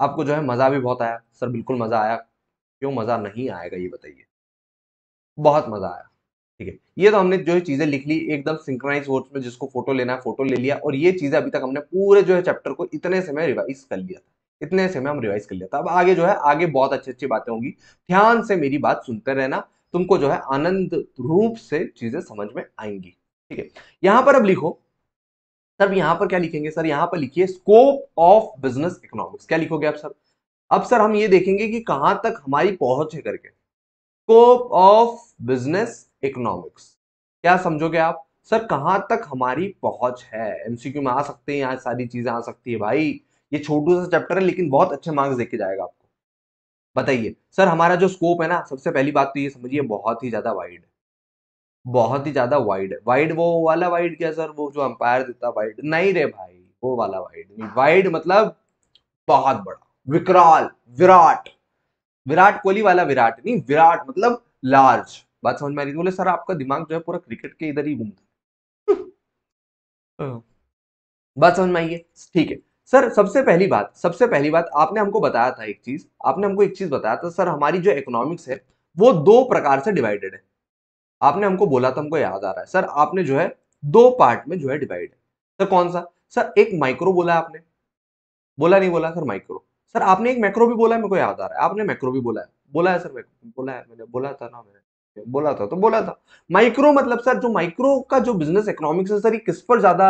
आपको जो है मजा भी बहुत आया सर बिल्कुल मजा आया क्यों मजा नहीं आएगा ये बताइए बहुत मजा आया ठीक है ये तो हमने जो है चीजें लिख ली एकदम सिंक्रोनाइज वर्ड्स में जिसको फोटो लेना है फोटो ले लिया और ये चीजें अभी तक हमने पूरे जो है चैप्टर को इतने समय रिवाइज कर लिया था इतने से मैं हम रिवाइज कर लेता तो अब आगे जो है आगे बहुत अच्छी अच्छी बातें होंगी ध्यान से मेरी बात सुनते रहना तुमको जो है आनंद रूप से चीजें समझ में आएंगी ठीक है यहां पर अब लिखो सर यहां पर क्या लिखेंगे सर यहां पर लिखिए स्कोप ऑफ बिजनेस इकोनॉमिक्स क्या लिखोगे आप सर अब सर हम ये देखेंगे कि कहां तक हमारी पहुंच है करके स्कोप ऑफ बिजनेस इकोनॉमिक्स क्या समझोगे आप सर कहां तक हमारी पहुंच है एमसीक्यू में आ सकते हैं यहाँ सारी चीजें आ सकती है भाई ये छोटू सा चैप्टर है लेकिन बहुत अच्छे मार्क्स देके जाएगा आपको बताइए सर हमारा जो स्कोप है ना सबसे पहली बात तो ये समझिए बहुत ही ज़्यादा वाइड बहुत ही ज़्यादा वाइड वाइड वो वाला वाइड क्या सर वो जो अंपायर देता वाइड नहीं रे भाई वो वाला वाइड नहीं वाइड मतलब बहुत बड़ा विकराल विराट विराट कोहली वाला विराट नहीं विराट मतलब लार्ज बात समझ में आ रही थी बोले सर आपका दिमाग जो है पूरा क्रिकेट के इधर ही घूमता बात समझ में आई है ठीक है सर सबसे पहली बात सबसे पहली बात आपने हमको बताया था एक चीज आपने हमको एक चीज बताया था सर हमारी जो इकोनॉमिक्स है वो दो प्रकार से डिवाइडेड है आपने हमको बोला था हमको याद आ रहा है सर आपने जो है दो पार्ट में जो है डिवाइड है सर कौन सा सर एक माइक्रो बोला आपने बोला नहीं बोला सर माइक्रो सर आपने एक मैक्रो भी बोला है मेरे को याद आ रहा है आपने मैक्रो भी बोला है बोला है सर मैक्रो बोला है मैंने बोला था ना मैंने बोला था तो बोला था माइक्रो मतलब सर जो माइक्रो का जो बिजनेस इकोनॉमिक्स है सर ये किस पर ज्यादा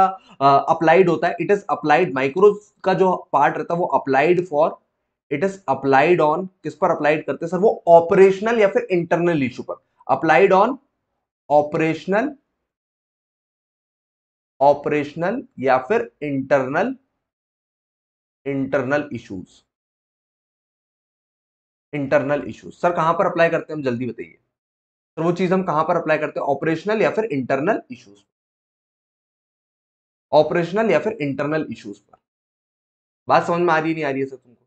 अप्लाइड होता है इट इज अप्लाइड माइक्रो का जो पार्ट रहता है वो applied for it is applied on किस पर अप्लाइड करते हैं सर वो ऑपरेशनल या फिर इंटरनल इशू पर अप्लाइड ऑन ऑपरेशनल ऑपरेशनल या फिर internal internal issues internal issues sir कहां पर अप्लाई करते हैं हम जल्दी बताइए तो वो चीज हम कहां पर अप्लाई करते हैं ऑपरेशनल या फिर इंटरनल इश्यूज पर ऑपरेशनल या फिर इंटरनल इश्यूज पर बात समझ में आ रही नहीं आ रही है सर तुमको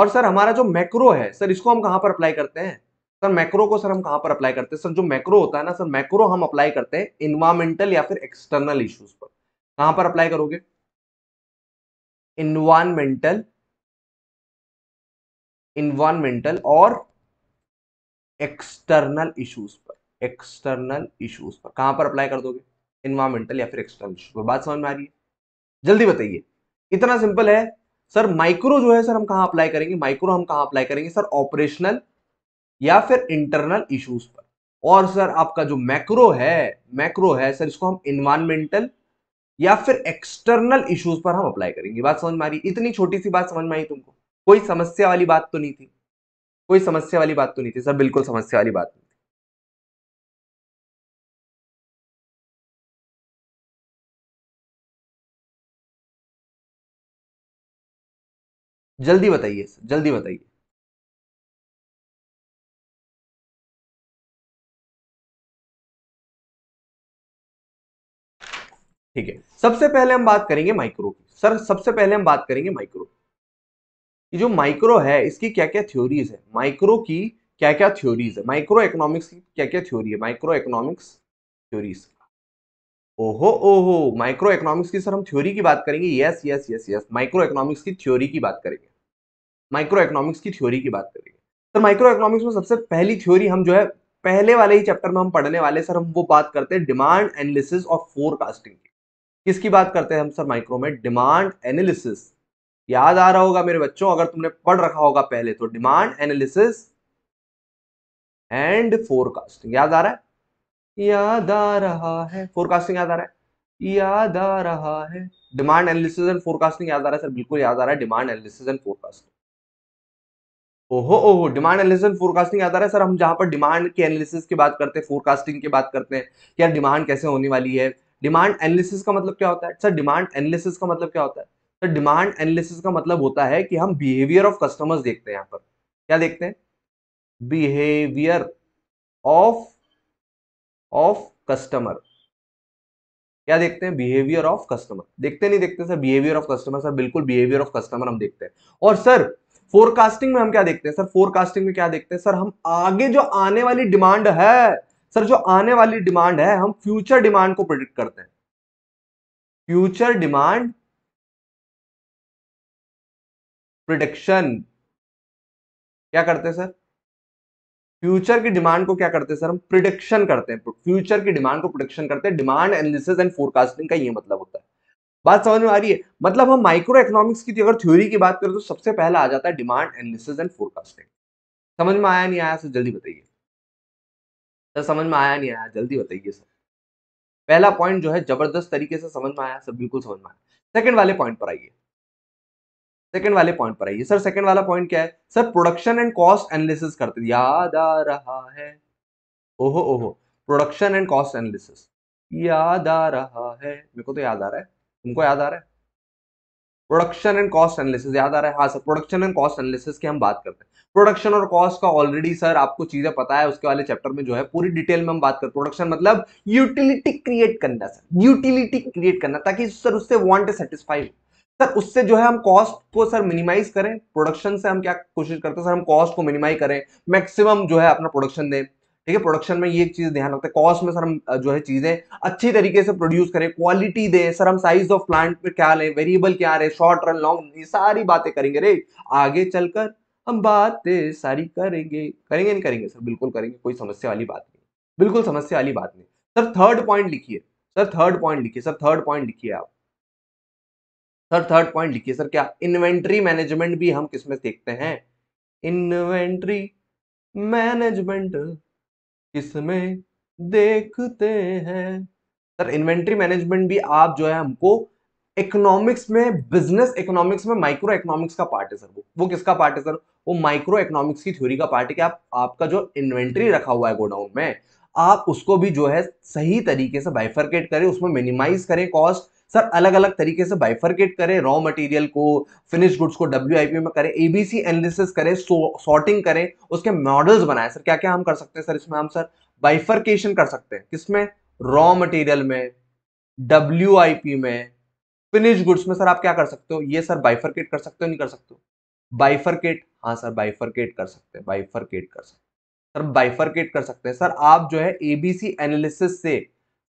और सर हमारा जो मैक्रो है सर इसको हम कहां पर अप्लाई करते हैं सर मैक्रो को सर हम कहां पर अप्लाई करते हैं सर जो मैक्रो होता है ना सर मैक्रो हम अप्लाई करते हैं इन्वायरमेंटल या फिर एक्सटर्नल इश्यूज पर कहां पर अप्लाई करोगे इन्वायरमेंटल इन्वायरमेंटल और एक्सटर्नल इश्यूज पर एक्सटर्नल इश्यूज पर कहां पर अप्लाई कर दोगे इन्वायरमेंटल या फिर एक्सटर्नल इश्यूज पर बात समझ में आ रही है जल्दी बताइए इतना सिंपल है सर माइक्रो जो है सर हम कहां अप्लाई करेंगे माइक्रो हम कहां अप्लाई करेंगे सर ऑपरेशनल या फिर इंटरनल इश्यूज पर और सर आपका जो मैक्रो है मैक्रो है सर इसको हम इन्वायरमेंटल या फिर एक्सटर्नल इश्यूज पर हम अप्लाई करेंगे बात समझ में आ रही इतनी छोटी सी बात समझ में आई तुमको कोई समस्या वाली बात तो नहीं थी कोई समस्या वाली बात तो नहीं थी सर बिल्कुल समस्या वाली बात नहीं थी जल्दी बताइए सर जल्दी बताइए ठीक है सबसे पहले हम बात करेंगे माइक्रो की सर सबसे पहले हम बात करेंगे माइक्रो की कि जो माइक्रो है इसकी क्या क्या थ्योरीज है माइक्रो की क्या क्या थ्योरीज है माइक्रो इकोनॉमिक्स की क्या क्या थ्योरी है माइक्रो इकोनॉमिक्स थ्योरीज ओहो ओहो माइक्रो इकोनॉमिक्स की सर हम थ्योरी की बात करेंगे yes yes yes yes microeconomics की थ्योरी की बात करेंगे माइक्रो इकोनॉमिक्स की थ्योरी की बात करेंगे सर माइक्रो इकोनॉमिक्स में सबसे पहली थ्योरी हम जो है पहले वाले ही चैप्टर में हम पढ़ने वाले सर हम वो बात करते हैं डिमांड एनालिसिस और फोरकास्टिंग की किसकी बात करते हैं हम सर माइक्रो में डिमांड एनालिसिस याद आ रहा होगा मेरे बच्चों अगर तुमने पढ़ रखा होगा पहले तो डिमांड एनालिसिस एंड फोरकास्टिंग याद आ रहा है याद आ रहा है फोरकास्टिंग याद आ रहा है याद आ रहा है डिमांड एनालिसिस एंड फोरकास्टिंग याद आ रहा है सर बिल्कुल याद आ रहा है डिमांड एनालिसिस एंड फोरकास्टिंग ओहो ओहो डिमांड एनालिसिस एंड फोरकास्टिंग याद आ रहा है सर हम जहां पर डिमांड के एनालिसिस की बात करते हैं फोरकास्टिंग की बात करते हैं कि यार डिमांड कैसे होने वाली है डिमांड एनालिसिस का मतलब क्या होता है सर डिमांड एनालिसिस का मतलब क्या होता है तो डिमांड एनालिसिस का मतलब होता है कि हम बिहेवियर ऑफ कस्टमर्स देखते हैं यहां पर क्या देखते हैं बिहेवियर ऑफ ऑफ कस्टमर क्या देखते हैं बिहेवियर ऑफ कस्टमर देखते नहीं देखते sir behaviour of customer sir बिल्कुल बिहेवियर ऑफ कस्टमर हम देखते हैं और सर फोरकास्टिंग में हम क्या देखते हैं सर फोरकास्टिंग में क्या देखते हैं सर हम आगे जो आने वाली डिमांड है सर जो आने वाली डिमांड है हम फ्यूचर डिमांड को प्रिडिक्ट करते हैं फ्यूचर डिमांड प्रिडिक्शन क्या करते हैं सर फ्यूचर की डिमांड को क्या करते हैं सर हम प्रिडिक्शन करते हैं फ्यूचर की डिमांड को प्रिडिक्शन करते हैं डिमांड एनालिसिस एंड फोरकास्टिंग का ये मतलब होता है बात समझ में आ रही है मतलब हम माइक्रो इकोनॉमिक्स की तो अगर थ्योरी की बात करें तो सबसे पहला आ जाता है डिमांड एनालिसिस एंड फोरकास्टिंग समझ में आया नहीं आया सर जल्दी बताइए सर समझ में आया नहीं आया जल्दी बताइए सर पहला पॉइंट जो है जबरदस्त तरीके से समझ में आया सर बिल्कुल समझ में आया सेकंड वाले पॉइंट पर आइए सेकंड वाले पॉइंट पर आइए सर सेकंड वाला पॉइंट क्या है sir production and cost analysis करते याद आ रहा है ओहो ओहो प्रोडक्शन एंड कॉस्ट एनालिसिस याद आ रहा है मेरे को तो याद आ रहा है तुमको याद आ रहा है प्रोडक्शन एंड कॉस्ट एनालिसिस याद आ रहा है हाँ sir production and cost analysis की हम बात करते हैं प्रोडक्शन और कॉस्ट का ऑलरेडी सर आपको चीजें पता है उसके वाले चैप्टर में जो है पूरी डिटेल में हम बात करते प्रोडक्शन मतलब यूटिलिटी क्रिएट करना सर यूटिलिटी क्रिएट करना ताकि सर उससे वॉन्ट सेटिस्फाई सर उससे जो है हम कॉस्ट को सर मिनिमाइज करें प्रोडक्शन से हम क्या कोशिश करते हैं सर हम कॉस्ट को मिनिमाइज करें मैक्सिमम जो है अपना प्रोडक्शन दें ठीक है प्रोडक्शन में ये एक चीज ध्यान रखते हैं कॉस्ट में सर हम जो है चीजें अच्छी तरीके से प्रोड्यूस करें क्वालिटी दें सर हम साइज ऑफ प्लांट में क्या लें वेरिएबल क्या रहे शॉर्ट रन लॉन्ग ये सारी बातें करेंगे रे आगे चलकर हम बातें सारी करेंगे करेंगे नहीं करेंगे सर बिल्कुल करेंगे कोई समस्या वाली बात नहीं बिल्कुल समस्या वाली बात नहीं सर थर्ड पॉइंट लिखिए सर थर्ड पॉइंट लिखिए सर थर्ड पॉइंट लिखिए आप सर थर्ड पॉइंट लिखिए सर क्या इन्वेंट्री मैनेजमेंट भी हम किसमें देखते हैं इन्वेंट्री मैनेजमेंट किसमें देखते हैं सर इन्वेंट्री मैनेजमेंट भी आप जो है हमको इकोनॉमिक्स में बिजनेस इकोनॉमिक्स में माइक्रो इकोनॉमिक्स का पार्ट है सर वो वो किसका पार्ट है सर वो माइक्रो इकोनॉमिक्स की थ्योरी का पार्ट है कि आप आपका जो इन्वेंट्री रखा हुआ है गोडाउन में आप उसको भी जो है सही तरीके से बाइफरकेट करें उसमें मिनिमाइज करें कॉस्ट सर अलग अलग तरीके से बाइफर्केट करें रॉ मटेरियल को फिनिश गुड्स को डब्ल्यू में करें एबीसी एनालिसिस करें सॉर्टिंग करें उसके मॉडल्स बनाए सर क्या क्या हम कर सकते हैं सर इसमें हम सर बाइफर्केशन कर सकते हैं किसमें रॉ मटेरियल में डब्ल्यू में फिनिश गुड्स में सर आप क्या कर सकते हो ये सर बाइफर्केट कर सकते हो नहीं कर सकते हो बाइफर्केट हाँ सर बाइफर्केट कर सकते हैं बाइफर्केट कर सकते हैं सर बाइफर्केट कर सकते हैं सर आप जो है एबीसी एनालिसिस से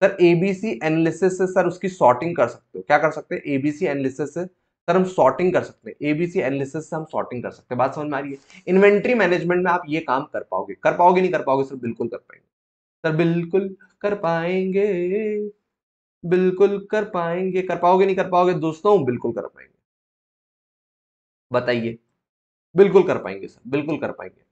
सर एबीसी एनालिसिस से सर उसकी सॉर्टिंग कर सकते हो क्या कर सकते हैं एबीसी एनालिसिस से सर हम सॉर्टिंग कर सकते हैं एबीसी एनालिसिस से हम सॉर्टिंग कर सकते हैं बात समझ में आ रही है इन्वेंट्री मैनेजमेंट में आप ये काम कर पाओगे कर पाओगे नहीं कर पाओगे सर बिल्कुल कर पाएंगे सर बिल्कुल कर पाएंगे बिल्कुल कर पाएंगे कर पाओगे नहीं कर पाओगे दोस्तों बिल्कुल कर पाएंगे बताइए बिल्कुल कर पाएंगे सर बिल्कुल कर पाएंगे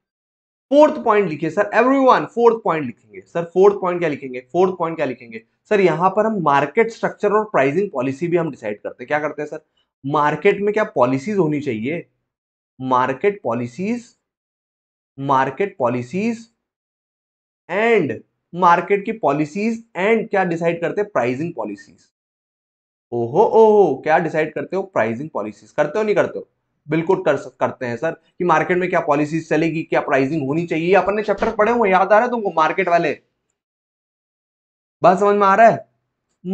फोर्थ पॉइंट लिखिए सर एवरीवन फोर्थ पॉइंट लिखेंगे सर फोर्थ पॉइंट क्या लिखेंगे फोर्थ पॉइंट क्या लिखेंगे सर यहां पर हम मार्केट स्ट्रक्चर और प्राइसिंग पॉलिसी भी हम डिसाइड करते हैं क्या करते हैं सर मार्केट में क्या पॉलिसीज होनी चाहिए market policies market policies and market की पॉलिसीज एंड क्या डिसाइड करते हैं प्राइजिंग पॉलिसीज ओहो ओहो क्या डिसाइड करते हो प्राइजिंग पॉलिसीज करते हो नहीं करते हो बिल्कुल कर करते हैं सर कि मार्केट में क्या पॉलिसी चलेगी क्या प्राइसिंग होनी चाहिए अपन ने चैप्टर पढ़े हुए याद आ रहे तुमको मार्केट वाले बात समझ में आ रहा है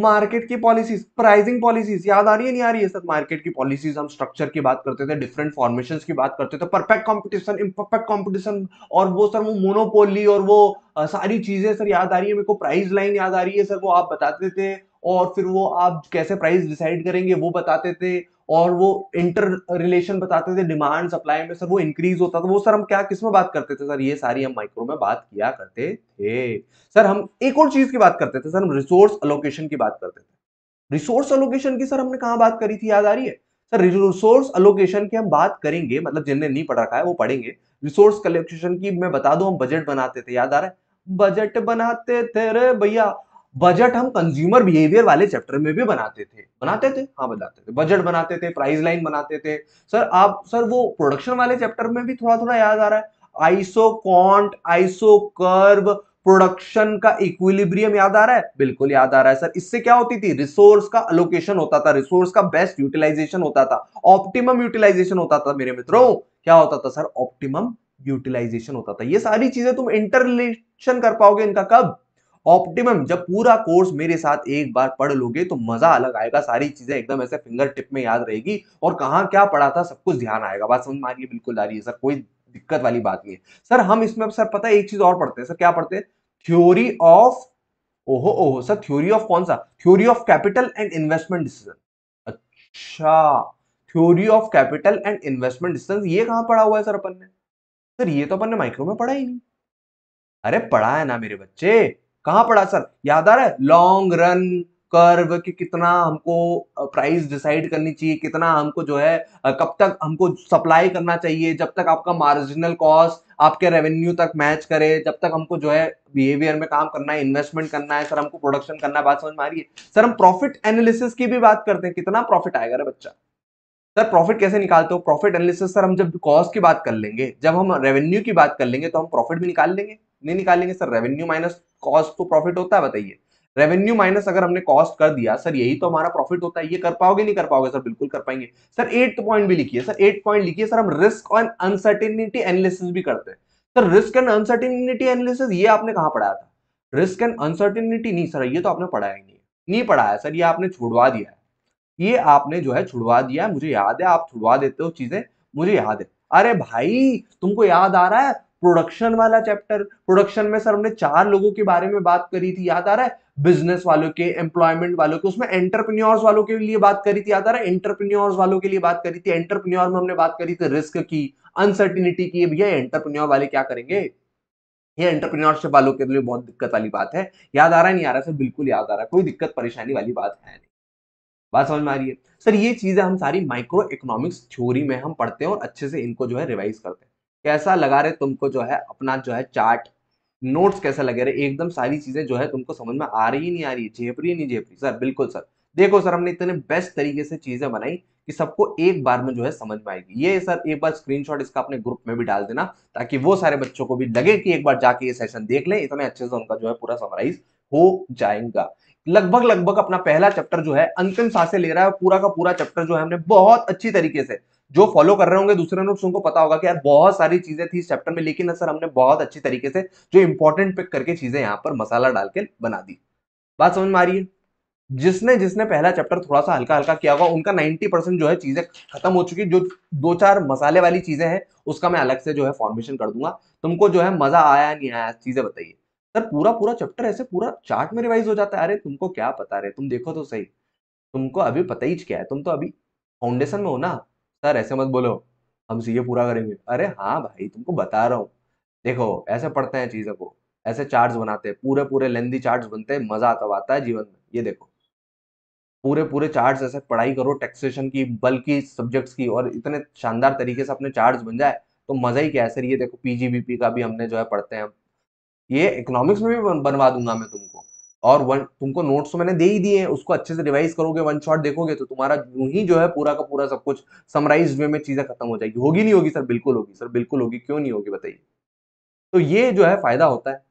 मार्केट की पॉलिसीज प्राइसिंग पॉलिसीज याद आ रही है नहीं आ रही है सर मार्केट की पॉलिसीज हम स्ट्रक्चर की बात करते थे डिफरेंट फॉर्मेशन की बात करते थे परफेक्ट कॉम्पिटिशन इम्परफेक्ट कॉम्पिटिशन और वो सर वो मोनोपोली और वो आ, सारी चीजें सर याद आ रही है मेरे को प्राइस लाइन याद आ रही है सर वो आप बताते थे और फिर वो आप कैसे प्राइस डिसाइड करेंगे वो बताते थे और वो इंटर रिलेशन बताते थे डिमांड सप्लाई में सर वो इंक्रीज होता था वो सर हम क्या किस में बात करते थे सर ये सारी हम माइक्रो में बात किया करते थे सर हम एक और चीज की बात करते थे सर हम रिसोर्स अलोकेशन की बात करते थे रिसोर्स अलोकेशन की सर हमने कहा बात करी थी याद आ रही है सर रिसोर्स अलोकेशन की हम बात करेंगे मतलब जिनने नहीं पढ़ रखा है वो पढ़ेंगे रिसोर्स कलेक्शन की मैं बता दू हम बजट बनाते थे याद आ रहा है बजट बनाते थे रे भैया बजट हम कंज्यूमर बिहेवियर वाले चैप्टर में भी बनाते थे बनाते थे हाँ बताते थे बजट बनाते थे प्राइस लाइन बनाते थे सर आप सर वो प्रोडक्शन वाले चैप्टर में भी थोड़ा थोड़ा याद आ रहा है isoquant iso curve production का इक्विलिब्रियम याद आ रहा है बिल्कुल याद आ रहा है सर इससे क्या होती थी रिसोर्स का अलोकेशन होता था रिसोर्स का बेस्ट यूटिलाइजेशन होता था ऑप्टिमम यूटिलाइजेशन होता था मेरे मित्रों क्या होता था सर ऑप्टिमम यूटिलाइजेशन होता था ये सारी चीजें तुम इंटरलेशन कर पाओगे इनका कब ऑप्टिमम जब पूरा कोर्स मेरे साथ एक बार पढ़ लोगे तो मजा अलग आएगा सारी चीजें एकदम ऐसे फिंगर टिप में याद रहेगी और कहाँ क्या पढ़ा था सब कुछ ध्यान आएगा बात समझ मानिए बिल्कुल आ रही है सर कोई दिक्कत वाली बात नहीं है सर हम इसमें सर पता है एक चीज और पढ़ते हैं सर क्या पढ़ते हैं थ्योरी ऑफ ओहो ओहो सर थ्योरी ऑफ कौन सा theory of capital and investment decision अच्छा theory of capital and investment distance ये कहाँ पढ़ा हुआ है सर अपन ने सर ये तो अपन ने माइक्रो में पढ़ा ही नहीं अरे पढ़ा है ना मेरे बच्चे कहां पड़ा सर याद आ रहा है लॉन्ग रन कर्व कि कितना हमको प्राइस डिसाइड करनी चाहिए कितना हमको जो है कब तक हमको सप्लाई करना चाहिए जब तक आपका मार्जिनल कॉस्ट आपके रेवेन्यू तक मैच करे जब तक हमको जो है बिहेवियर में काम करना है इन्वेस्टमेंट करना है सर हमको प्रोडक्शन करना है बात समझ में आ रही है सर हम प्रॉफिट एनालिसिस की भी बात करते हैं कितना प्रॉफिट आएगा रे बच्चा सर प्रॉफिट कैसे निकालते हो प्रॉफिट एनालिसिस सर हम जब कॉस्ट की बात कर लेंगे जब हम रेवेन्यू की बात कर लेंगे तो हम प्रॉफिट भी निकाल लेंगे नहीं निकालेंगे सर रेवेन्यू माइनस कॉस्ट तो प्रॉफिट होता है बताइए रेवेन्यू माइनस अगर हमने कॉस्ट कर दिया सर यही तो हमारा प्रॉफिट होता है ये कर पाओगे नहीं कर पाओगे सर बिल्कुल कर पाएंगे सर एट पॉइंट भी लिखिए सर एट पॉइंट लिखिए सर हम रिस्क और अनसर्टेनिटी एनालिसिस भी करते हैं sir risk and uncertainty analysis ये आपने कहा पढ़ाया था रिस्क एंड अनसर्टेनिटी नहीं सर ये तो आपने पढ़ाया ही नहीं नहीं पढ़ाया सर ये आपने छुड़वा दिया है ये आपने जो है छुड़वा दिया है मुझे याद है आप छुड़वा देते हो चीजें मुझे याद है अरे भाई तुमको याद आ रहा है प्रोडक्शन वाला चैप्टर प्रोडक्शन में सर हमने चार लोगों के बारे में बात करी थी याद आ रहा है बिजनेस वालों के एम्प्लॉयमेंट वालों के उसमें एंटरप्रन्योर्स वालों के लिए बात करी थी याद आ रहा है एंटरप्रेन्योर्स वालों के लिए बात करी थी एंटरप्रन्योर में हमने बात करी थी रिस्क की अनसर्टिनिटी की भैया एंटरप्रन्योर वाले क्या करेंगे ये एंटरप्रेन्योरशिप वालों के लिए बहुत दिक्कत वाली बात है याद आ रहा है नहीं आ रहा सर बिल्कुल याद आ रहा है कोई दिक्कत परेशानी वाली बात है नहीं बात समझ में आ रही है सर ये चीज़ें हम सारी माइक्रो इकोनॉमिक्स थ्योरी में हम पढ़ते हैं और अच्छे से इनको जो है रिवाइज करते हैं कैसा लगा रहे तुमको जो है अपना जो है चार्ट नोट्स कैसे लगे रहे एकदम सारी चीजें जो है तुमको समझ में आ रही नहीं आ रही झेपरी नहीं झेपरी सर बिल्कुल सर देखो सर हमने इतने बेस्ट तरीके से चीजें बनाई कि सबको एक बार में जो है समझ में आएगी ये सर एक बार स्क्रीनशॉट इसका अपने ग्रुप में भी डाल देना ताकि वो सारे बच्चों को भी लगे कि एक बार जाके ये सेशन देख लें इतने अच्छे से उनका जो है पूरा समराइज हो जाएगा लगभग लगभग अपना पहला चैप्टर जो है अंतिम सांसें ले रहा है पूरा का पूरा चैप्टर जो है हमने बहुत अच्छी तरीके से जो फॉलो कर रहे होंगे दूसरे नोट्स उनको पता होगा कि यार बहुत सारी चीजें थी इस चैप्टर में लेकिन सर हमने बहुत अच्छी तरीके से जो इंपॉर्टेंट पिक करके चीजें यहाँ पर मसाला डाल के बना दी बात समझ में आ रही है जिसने जिसने पहला चैप्टर थोड़ा सा हल्का हल्का किया हुआ उनका 90 परसेंट जो है चीजें खत्म हो चुकी जो दो चार मसाले वाली चीजें हैं उसका मैं अलग से जो है फॉर्मेशन कर दूंगा तुमको जो है मजा आया नहीं आया चीजें बताइए सर पूरा पूरा चैप्टर ऐसे पूरा चार्ट में रिवाइज हो जाता है अरे तुमको क्या पता रहे तुम देखो तो सही तुमको अभी पता ही क्या है तुम तो अभी फाउंडेशन में हो ना सर ऐसे मत बोलो हम सीए पूरा करेंगे अरे हाँ भाई तुमको बता रहा हूँ देखो ऐसे पढ़ते हैं चीज़ों को ऐसे चार्ट बनाते हैं पूरे पूरे लेंदी चार्ट बनते हैं मजा आता आता है जीवन में ये देखो पूरे पूरे चार्ट्स ऐसे पढ़ाई करो टैक्सेशन की बल्कि सब्जेक्ट्स की और इतने शानदार तरीके से अपने चार्ट्स बन जाए तो मजा ही क्या है सर ये देखो पीजीबीपी का भी हमने जो है पढ़ते हैं हम ये इकोनॉमिक्स में भी बनवा दूंगा मैं तुमको और वन तुमको नोट्स तो मैंने दे ही दिए हैं उसको अच्छे से रिवाइज करोगे वन शॉट देखोगे तो तुम्हारा यूं ही जो है पूरा का पूरा सब कुछ समराइज वे में चीजें खत्म हो जाएगी होगी नहीं होगी सर बिल्कुल होगी सर बिल्कुल होगी क्यों नहीं होगी बताइए तो ये जो है फायदा होता है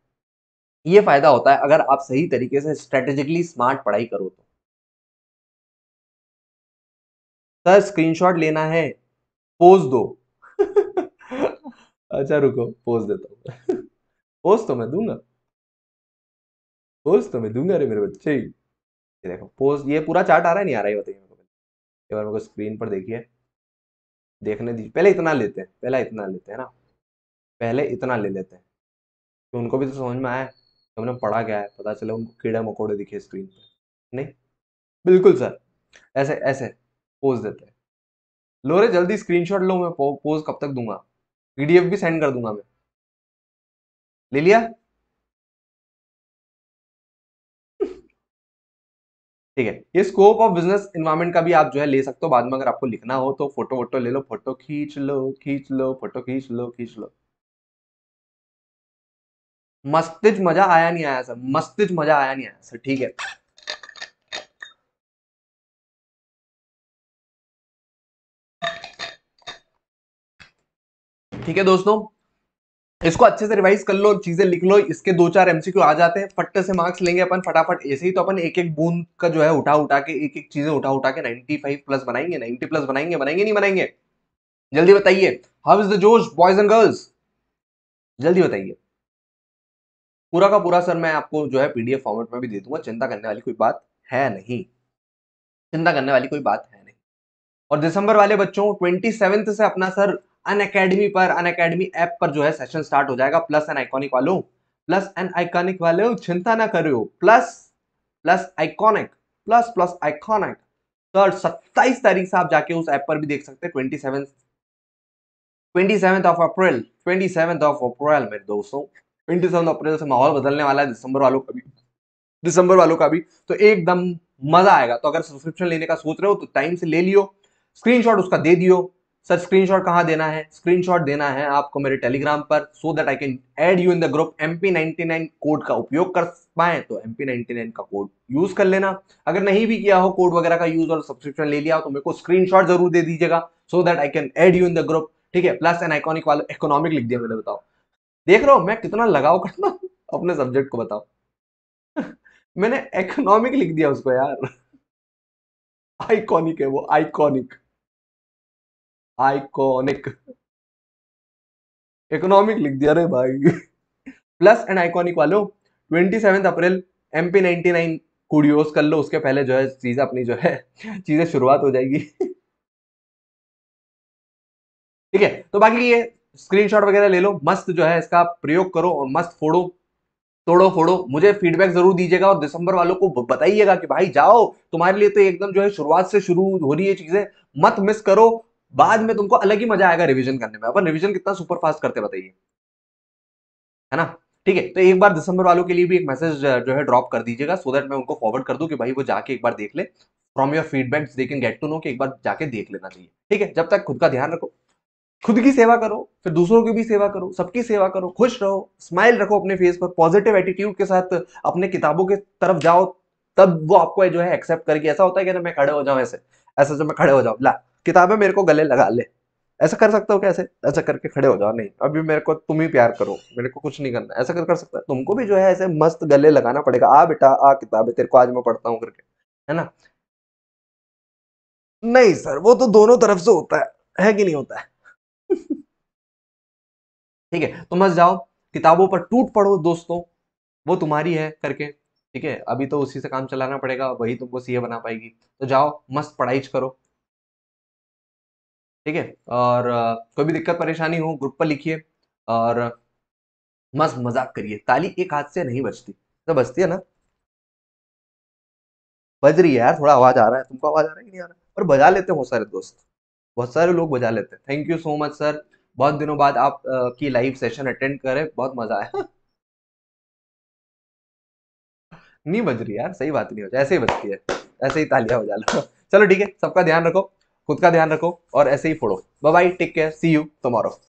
ये फायदा होता है अगर आप सही तरीके से स्ट्रेटेजिकली स्मार्ट पढ़ाई करो तो सर शॉट लेना है पोज दो अच्छा रुको पोज देता हूँ पोज तो मैं दूंगा पोज तो मैं दूंगा रे मेरे बच्चे ये देखो पोज ये पूरा चार्ट आ रहा है नहीं आ रहा है बताइए मेरे एक बार मेरे को स्क्रीन पर देखिए देखने दीजिए पहले इतना लेते हैं पहला इतना लेते हैं ना पहले इतना ले लेते हैं तो उनको भी तो समझ में आया तो हमने पढ़ा गया है पता चले उनको कीड़े मकोड़े दिखे स्क्रीन पर नहीं बिल्कुल सर ऐसे ऐसे पोज देते हैं लो रे जल्दी स्क्रीनशॉट लो मैं पोज कब तक दूंगा पीडीएफ भी सेंड कर दूंगा मैं ले लिया ठीक है ये स्कोप ऑफ बिजनेस इन्वायरमेंट का भी आप जो है ले सकते हो बाद में अगर आपको लिखना हो तो फोटो वोटो ले लो फोटो खींच लो खींच लो फोटो खींच लो खींच लो मस्तिष्क मजा आया नहीं आया सर मस्तिष्क मजा आया नहीं आया सर ठीक है ठीक है दोस्तों इसको अच्छे से रिवाइज कर लो चीजें लिख लो इसके दो चार एमसीक्यू आ जाते हैं फट्टे से मार्क्स लेंगे अपन फटाफट ऐसे ही तो अपन एक एक बूंद का जो है उठा उठा के एक एक चीजें उठा उठा के 95 प्लस बनाएंगे 90 प्लस बनाएंगे बनाएंगे नहीं बनाएंगे जल्दी बताइए हाउ इज द जोश बॉयज एंड गर्ल्स जल्दी बताइए पूरा का पूरा सर मैं आपको जो है पीडीएफ फॉर्मेट में भी दे दूंगा चिंता करने वाली कोई बात है नहीं चिंता करने वाली कोई बात है नहीं और दिसंबर वाले बच्चों ट्वेंटी से अपना सर अन अकेडमी पर अन अकेडमी ऐप पर जो है सेशन स्टार्ट हो जाएगा प्लस एन आइकॉनिक वालों प्लस एन आइकॉनिक वाले चिंता ना करो plus plus iconic plus plus iconic sir सत्ताईस तारीख से आप जाके उस ऐप पर भी देख सकते हैं twenty seven twenty seven of April twenty seven of April मेरे दोस्तों ट्वेंटी सेवन अप्रैल से माहौल बदलने वाला है दिसंबर वालों का भी दिसंबर वालों का भी तो एकदम मजा आएगा तो अगर सब्सक्रिप्शन लेने का सोच रहे हो तो टाइम से ले लियो स्क्रीनशॉट उसका दे दियो सर स्क्रीनशॉट कहाँ देना है स्क्रीनशॉट देना है आपको मेरे टेलीग्राम पर so that I can add you in the group M P ninety nine code का उपयोग कर पाए तो एम पी नाइनटी नाइन का कोड यूज कर लेना अगर नहीं भी किया हो कोड वगैरह का यूज और सब्सक्रिप्शन ले लिया हो तो मेरे को स्क्रीनशॉट जरूर दे दीजिएगा so that I can add you in the group ठीक है प्लस एन आइकॉनिक वाले इकोनॉमिक लिख दिया मैंने बताओ देख रहा हूँ मैं कितना लगाव करता हूँ अपने सब्जेक्ट को बताओ मैंने इकोनॉमिक लिख दिया उसको यार आइकॉनिक है वो आइकॉनिक आइकॉनिक इकोनॉमिक लिख दिया रे भाई प्लस एंड आइकॉनिक वालों twenty seven April M P ninety nine kudos कर लो उसके पहले जो है चीज अपनी जो है चीजें शुरुआत हो जाएगी ठीक है तो बाकी ये स्क्रीनशॉट वगैरह ले लो मस्त जो है इसका प्रयोग करो और मस्त फोड़ो तोड़ो फोड़ो मुझे फीडबैक जरूर दीजिएगा और दिसंबर वालों को बताइएगा कि भाई जाओ तुम्हारे लिए तो एकदम जो है शुरुआत से शुरू हो रही है चीजें मत मिस करो बाद में तुमको अलग ही मजा आएगा रिविजन करने में अपन रिविजन कितना सुपर फास्ट करते बताइए है ना ठीक है तो एक बार दिसंबर वालों के लिए भी एक मैसेज जो है ड्रॉप कर दीजिएगा सो दैट मैं उनको फॉरवर्ड कर दूं कि भाई वो जाके एक बार देख ले from your feedback they can get to know कि एक बार जाके देख लेना चाहिए ठीक है जब तक खुद का ध्यान रखो खुद की सेवा करो फिर दूसरों की भी सेवा करो सबकी सेवा करो खुश रहो स्माइल रखो अपने फेस पर पॉजिटिव एटीट्यूड के साथ अपने किताबों के तरफ जाओ तब वो आपको जो है एक्सेप्ट करके ऐसा होता है कि ना मैं खड़े हो जाऊं ऐसे ऐसे जो मैं खड़े हो जाऊं ला किताबें मेरे को गले लगा ले ऐसा कर सकते हो कैसे ऐसा करके खड़े हो जाओ नहीं अभी मेरे को तुम ही प्यार करो मेरे को कुछ नहीं करना ऐसा कर कर सकता है तुमको भी जो है ऐसे मस्त गले लगाना पड़ेगा आ बेटा आ किताबे तेरे को आज मैं पढ़ता हूँ करके है ना नहीं सर वो तो दोनों तरफ से होता है है कि नहीं होता है ठीक है तुम बस जाओ किताबों पर टूट पड़ो दोस्तों वो तुम्हारी है करके ठीक है अभी तो उसी से काम चलाना पड़ेगा वही तुमको सीए बना पाएगी तो जाओ मस्त पढ़ाई करो ठीक है और कोई भी दिक्कत परेशानी हो ग्रुप पर लिखिए और मस्त मजाक करिए ताली एक हाथ से नहीं बचती तो मतलब बचती है ना बज रही है यार थोड़ा आवाज आ रहा है तुमको आवाज आ रहा है कि नहीं आ रहा पर बजा लेते हैं बहुत सारे दोस्त बहुत सारे लोग बजा लेते हैं thank you so much sir बहुत दिनों बाद आप आ, की लाइव सेशन अटेंड करें बहुत मजा आया नहीं बज रही यार सही बात नहीं हो जाए ऐसे ही बजती है ऐसे ही तालियां बजा लो चलो ठीक है सबका ध्यान रखो खुद का ध्यान रखो और ऐसे ही फोड़ो bye take care see you tomorrow